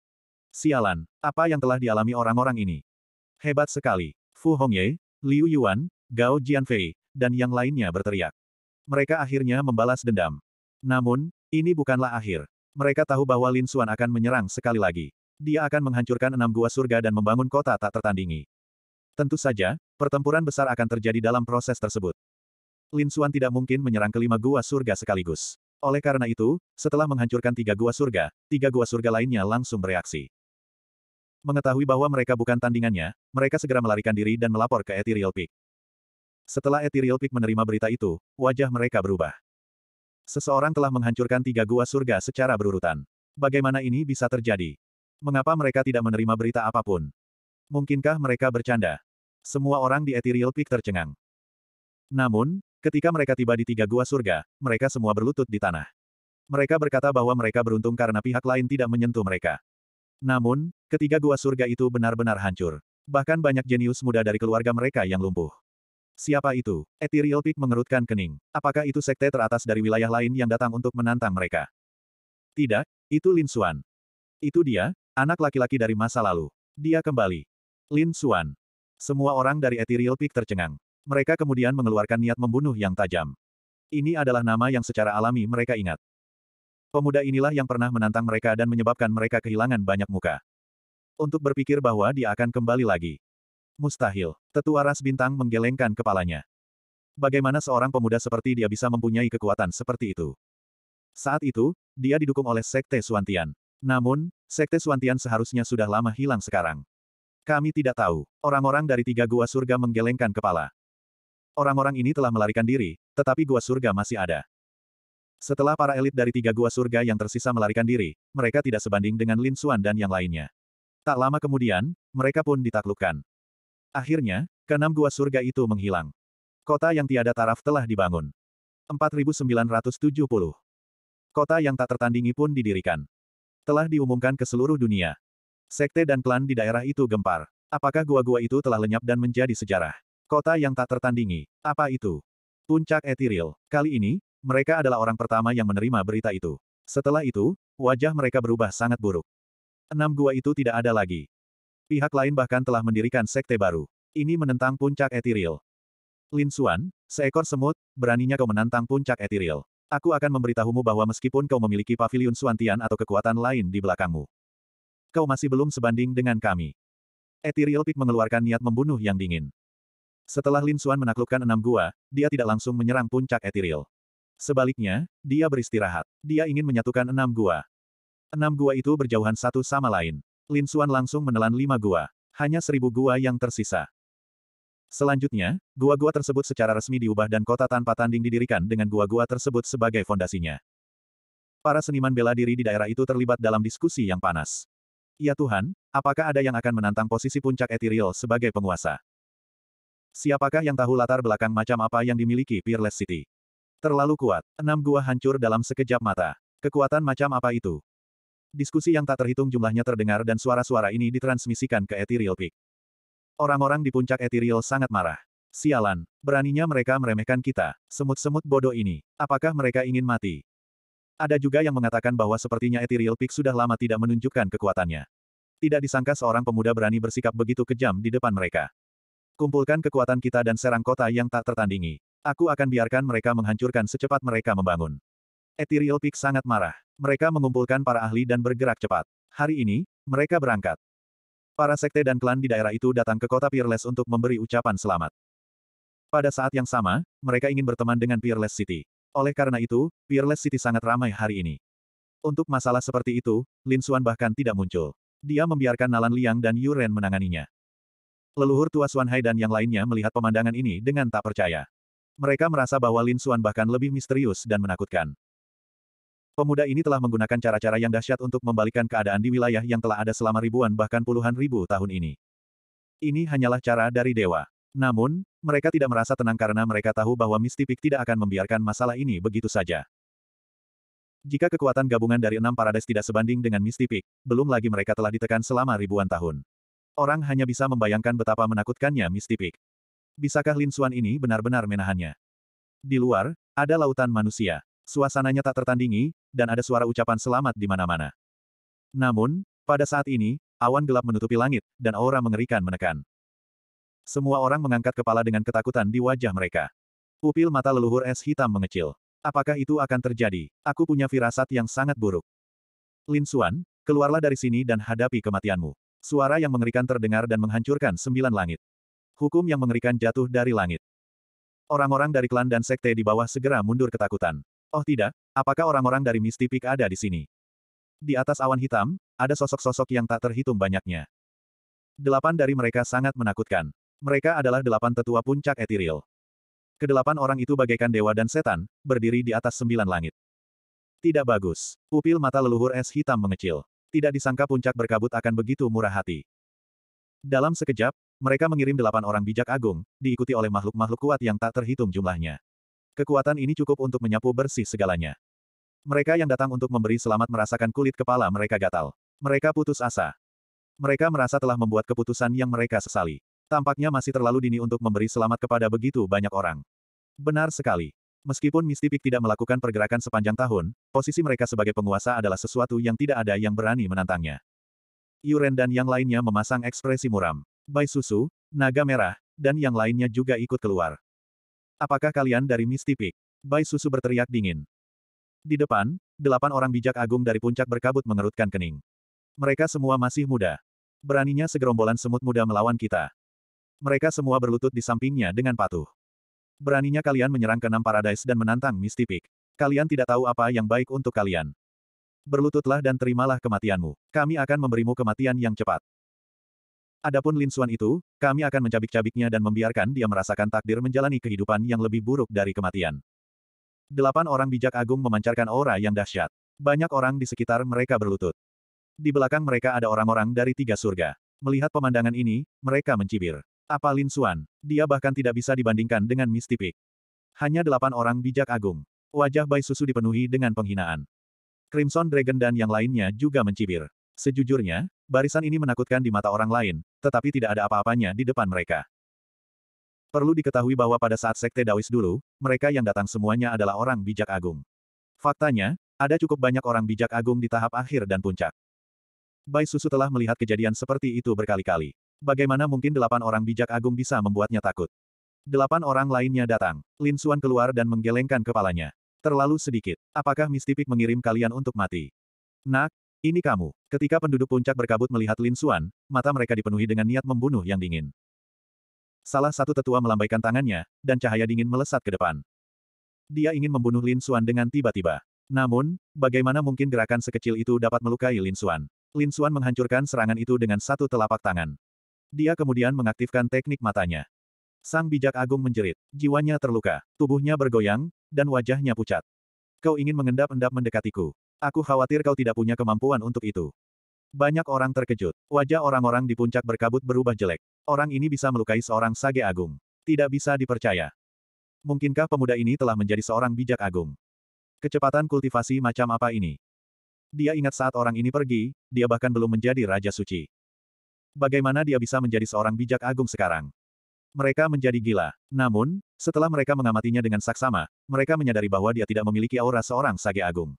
Sialan, apa yang telah dialami orang-orang ini? Hebat sekali. Fu Hongye, Liu Yuan, Gao Jianfei, dan yang lainnya berteriak. Mereka akhirnya membalas dendam. Namun, ini bukanlah akhir. Mereka tahu bahwa Lin Xuan akan menyerang sekali lagi. Dia akan menghancurkan enam gua surga dan membangun kota tak tertandingi. Tentu saja, pertempuran besar akan terjadi dalam proses tersebut. Lin Xuan tidak mungkin menyerang kelima gua surga sekaligus. Oleh karena itu, setelah menghancurkan tiga gua surga, tiga gua surga lainnya langsung bereaksi. Mengetahui bahwa mereka bukan tandingannya, mereka segera melarikan diri dan melapor ke Ethereal Peak. Setelah Ethereal Peak menerima berita itu, wajah mereka berubah. Seseorang telah menghancurkan tiga gua surga secara berurutan. Bagaimana ini bisa terjadi? Mengapa mereka tidak menerima berita apapun? Mungkinkah mereka bercanda? Semua orang di Ethereal Peak tercengang. Namun, ketika mereka tiba di tiga gua surga, mereka semua berlutut di tanah. Mereka berkata bahwa mereka beruntung karena pihak lain tidak menyentuh mereka. Namun, ketiga gua surga itu benar-benar hancur. Bahkan banyak jenius muda dari keluarga mereka yang lumpuh. Siapa itu? Ethereal Peak mengerutkan kening. Apakah itu sekte teratas dari wilayah lain yang datang untuk menantang mereka? Tidak, itu Lin Xuan. Itu dia, anak laki-laki dari masa lalu. Dia kembali. Lin Xuan. Semua orang dari Ethereal Peak tercengang. Mereka kemudian mengeluarkan niat membunuh yang tajam. Ini adalah nama yang secara alami mereka ingat. Pemuda inilah yang pernah menantang mereka dan menyebabkan mereka kehilangan banyak muka. Untuk berpikir bahwa dia akan kembali lagi. Mustahil. Tetua ras bintang menggelengkan kepalanya. Bagaimana seorang pemuda seperti dia bisa mempunyai kekuatan seperti itu? Saat itu, dia didukung oleh Sekte Suantian. Namun, Sekte Suantian seharusnya sudah lama hilang sekarang. Kami tidak tahu. Orang-orang dari tiga gua surga menggelengkan kepala. Orang-orang ini telah melarikan diri, tetapi gua surga masih ada. Setelah para elit dari tiga gua surga yang tersisa melarikan diri, mereka tidak sebanding dengan Lin Xuan dan yang lainnya. Tak lama kemudian, mereka pun ditaklukkan. Akhirnya, keenam gua surga itu menghilang. Kota yang tiada taraf telah dibangun. 4970. Kota yang tak tertandingi pun didirikan. Telah diumumkan ke seluruh dunia. Sekte dan klan di daerah itu gempar. Apakah gua-gua itu telah lenyap dan menjadi sejarah? Kota yang tak tertandingi. Apa itu? Puncak Ethereal Kali ini, mereka adalah orang pertama yang menerima berita itu. Setelah itu, wajah mereka berubah sangat buruk. Enam gua itu tidak ada lagi. Pihak lain bahkan telah mendirikan sekte baru. Ini menentang puncak etiril. Lin Xuan, seekor semut, beraninya kau menantang puncak etiril. Aku akan memberitahumu bahwa meskipun kau memiliki pavilion Suantian atau kekuatan lain di belakangmu, kau masih belum sebanding dengan kami. Ethereal Peak mengeluarkan niat membunuh yang dingin. Setelah Lin Xuan menaklukkan enam gua, dia tidak langsung menyerang puncak Ethereal. Sebaliknya, dia beristirahat. Dia ingin menyatukan enam gua. Enam gua itu berjauhan satu sama lain. Lin Suan langsung menelan lima gua. Hanya seribu gua yang tersisa. Selanjutnya, gua-gua tersebut secara resmi diubah dan kota tanpa tanding didirikan dengan gua-gua tersebut sebagai fondasinya. Para seniman bela diri di daerah itu terlibat dalam diskusi yang panas. Ya Tuhan, apakah ada yang akan menantang posisi puncak Ethereal sebagai penguasa? Siapakah yang tahu latar belakang macam apa yang dimiliki Peerless City? Terlalu kuat. Enam gua hancur dalam sekejap mata. Kekuatan macam apa itu? Diskusi yang tak terhitung jumlahnya terdengar dan suara-suara ini ditransmisikan ke Ethereal Peak. Orang-orang di puncak Ethereal sangat marah. Sialan, beraninya mereka meremehkan kita, semut-semut bodoh ini. Apakah mereka ingin mati? Ada juga yang mengatakan bahwa sepertinya Ethereal Peak sudah lama tidak menunjukkan kekuatannya. Tidak disangka seorang pemuda berani bersikap begitu kejam di depan mereka. Kumpulkan kekuatan kita dan serang kota yang tak tertandingi. Aku akan biarkan mereka menghancurkan secepat mereka membangun. Ethereal Peak sangat marah. Mereka mengumpulkan para ahli dan bergerak cepat. Hari ini, mereka berangkat. Para sekte dan klan di daerah itu datang ke kota Peerless untuk memberi ucapan selamat. Pada saat yang sama, mereka ingin berteman dengan Peerless City. Oleh karena itu, Peerless City sangat ramai hari ini. Untuk masalah seperti itu, Lin Xuan bahkan tidak muncul. Dia membiarkan Nalan Liang dan Yuren menanganinya. Leluhur tua Xuan Hai dan yang lainnya melihat pemandangan ini dengan tak percaya. Mereka merasa bahwa Lin Xuan bahkan lebih misterius dan menakutkan. Pemuda ini telah menggunakan cara-cara yang dahsyat untuk membalikan keadaan di wilayah yang telah ada selama ribuan bahkan puluhan ribu tahun ini. Ini hanyalah cara dari dewa. Namun, mereka tidak merasa tenang karena mereka tahu bahwa Mistipik tidak akan membiarkan masalah ini begitu saja. Jika kekuatan gabungan dari enam Paradise tidak sebanding dengan Mistipik, belum lagi mereka telah ditekan selama ribuan tahun. Orang hanya bisa membayangkan betapa menakutkannya Mistipik bisakah Lin Xuan ini benar-benar menahannya? Di luar, ada lautan manusia. Suasananya tak tertandingi, dan ada suara ucapan selamat di mana-mana. Namun, pada saat ini, awan gelap menutupi langit, dan aura mengerikan menekan. Semua orang mengangkat kepala dengan ketakutan di wajah mereka. Pupil mata leluhur es hitam mengecil. Apakah itu akan terjadi? Aku punya firasat yang sangat buruk. Lin Xuan, keluarlah dari sini dan hadapi kematianmu. Suara yang mengerikan terdengar dan menghancurkan sembilan langit. Hukum yang mengerikan jatuh dari langit. Orang-orang dari klan dan sekte di bawah segera mundur ketakutan. Oh tidak, apakah orang-orang dari Mistipik ada di sini? Di atas awan hitam, ada sosok-sosok yang tak terhitung banyaknya. Delapan dari mereka sangat menakutkan. Mereka adalah delapan tetua puncak etiril. Kedelapan orang itu bagaikan dewa dan setan, berdiri di atas sembilan langit. Tidak bagus. Pupil mata leluhur es hitam mengecil. Tidak disangka puncak berkabut akan begitu murah hati. Dalam sekejap, mereka mengirim delapan orang bijak agung, diikuti oleh makhluk-makhluk kuat yang tak terhitung jumlahnya. Kekuatan ini cukup untuk menyapu bersih segalanya. Mereka yang datang untuk memberi selamat merasakan kulit kepala mereka gatal. Mereka putus asa. Mereka merasa telah membuat keputusan yang mereka sesali. Tampaknya masih terlalu dini untuk memberi selamat kepada begitu banyak orang. Benar sekali. Meskipun Mistipik tidak melakukan pergerakan sepanjang tahun, posisi mereka sebagai penguasa adalah sesuatu yang tidak ada yang berani menantangnya. Yuren dan yang lainnya memasang ekspresi muram. Bai Susu, Naga Merah, dan yang lainnya juga ikut keluar. Apakah kalian dari Mistipik? Bai Susu berteriak dingin. Di depan, delapan orang bijak agung dari puncak berkabut mengerutkan kening. Mereka semua masih muda. Beraninya segerombolan semut muda melawan kita. Mereka semua berlutut di sampingnya dengan patuh. Beraninya kalian menyerang ke enam paradise dan menantang Mistipik. Kalian tidak tahu apa yang baik untuk kalian berlututlah dan terimalah kematianmu. Kami akan memberimu kematian yang cepat. Adapun Lin Xuan itu, kami akan mencabik-cabiknya dan membiarkan dia merasakan takdir menjalani kehidupan yang lebih buruk dari kematian. Delapan orang bijak agung memancarkan aura yang dahsyat. Banyak orang di sekitar mereka berlutut. Di belakang mereka ada orang-orang dari tiga surga. Melihat pemandangan ini, mereka mencibir. Apa Lin Xuan? Dia bahkan tidak bisa dibandingkan dengan Mistipik. Hanya delapan orang bijak agung. Wajah Bai Susu dipenuhi dengan penghinaan. Crimson Dragon dan yang lainnya juga mencibir. Sejujurnya, barisan ini menakutkan di mata orang lain, tetapi tidak ada apa-apanya di depan mereka. Perlu diketahui bahwa pada saat Sekte Dawis dulu, mereka yang datang semuanya adalah orang bijak agung. Faktanya, ada cukup banyak orang bijak agung di tahap akhir dan puncak. Bai Susu telah melihat kejadian seperti itu berkali-kali. Bagaimana mungkin delapan orang bijak agung bisa membuatnya takut? Delapan orang lainnya datang. Lin Xuan keluar dan menggelengkan kepalanya. Terlalu sedikit. Apakah Mistipik mengirim kalian untuk mati? Nak, ini kamu. Ketika penduduk puncak berkabut melihat Lin Xuan, mata mereka dipenuhi dengan niat membunuh yang dingin. Salah satu tetua melambaikan tangannya, dan cahaya dingin melesat ke depan. Dia ingin membunuh Lin Xuan dengan tiba-tiba. Namun, bagaimana mungkin gerakan sekecil itu dapat melukai Lin Xuan? Lin Xuan menghancurkan serangan itu dengan satu telapak tangan. Dia kemudian mengaktifkan teknik matanya. Sang bijak agung menjerit. Jiwanya terluka, tubuhnya bergoyang, dan wajahnya pucat. Kau ingin mengendap-endap mendekatiku. Aku khawatir kau tidak punya kemampuan untuk itu. Banyak orang terkejut. Wajah orang-orang di puncak berkabut berubah jelek. Orang ini bisa melukai seorang sage agung. Tidak bisa dipercaya. Mungkinkah pemuda ini telah menjadi seorang bijak agung? Kecepatan kultivasi macam apa ini? Dia ingat saat orang ini pergi, dia bahkan belum menjadi Raja Suci. Bagaimana dia bisa menjadi seorang bijak agung sekarang? Mereka menjadi gila. Namun, setelah mereka mengamatinya dengan saksama, mereka menyadari bahwa dia tidak memiliki aura seorang sage agung.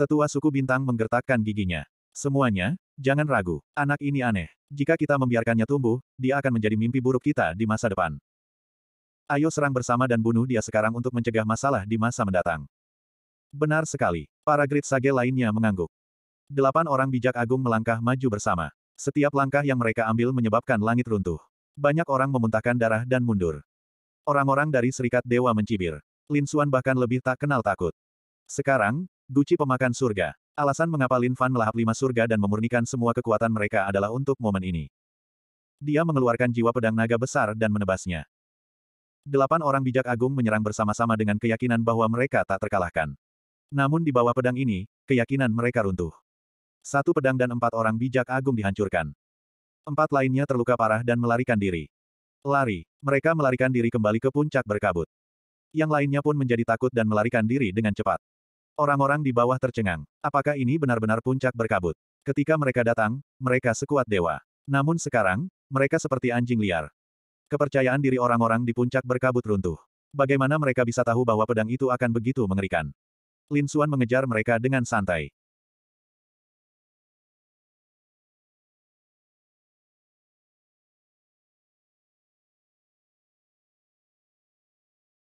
Tetua suku bintang menggertakkan giginya. Semuanya, jangan ragu, anak ini aneh. Jika kita membiarkannya tumbuh, dia akan menjadi mimpi buruk kita di masa depan. Ayo serang bersama dan bunuh dia sekarang untuk mencegah masalah di masa mendatang. Benar sekali. Para grid sage lainnya mengangguk. Delapan orang bijak agung melangkah maju bersama. Setiap langkah yang mereka ambil menyebabkan langit runtuh. Banyak orang memuntahkan darah dan mundur. Orang-orang dari Serikat Dewa mencibir. Lin Xuan bahkan lebih tak kenal takut. Sekarang, Guci pemakan surga. Alasan mengapa Lin Fan melahap lima surga dan memurnikan semua kekuatan mereka adalah untuk momen ini. Dia mengeluarkan jiwa pedang naga besar dan menebasnya. Delapan orang bijak agung menyerang bersama-sama dengan keyakinan bahwa mereka tak terkalahkan. Namun di bawah pedang ini, keyakinan mereka runtuh. Satu pedang dan empat orang bijak agung dihancurkan. Empat lainnya terluka parah dan melarikan diri. Lari. Mereka melarikan diri kembali ke puncak berkabut. Yang lainnya pun menjadi takut dan melarikan diri dengan cepat. Orang-orang di bawah tercengang. Apakah ini benar-benar puncak berkabut? Ketika mereka datang, mereka sekuat dewa. Namun sekarang, mereka seperti anjing liar. Kepercayaan diri orang-orang di puncak berkabut runtuh. Bagaimana mereka bisa tahu bahwa pedang itu akan begitu mengerikan? Lin Xuan mengejar mereka dengan santai.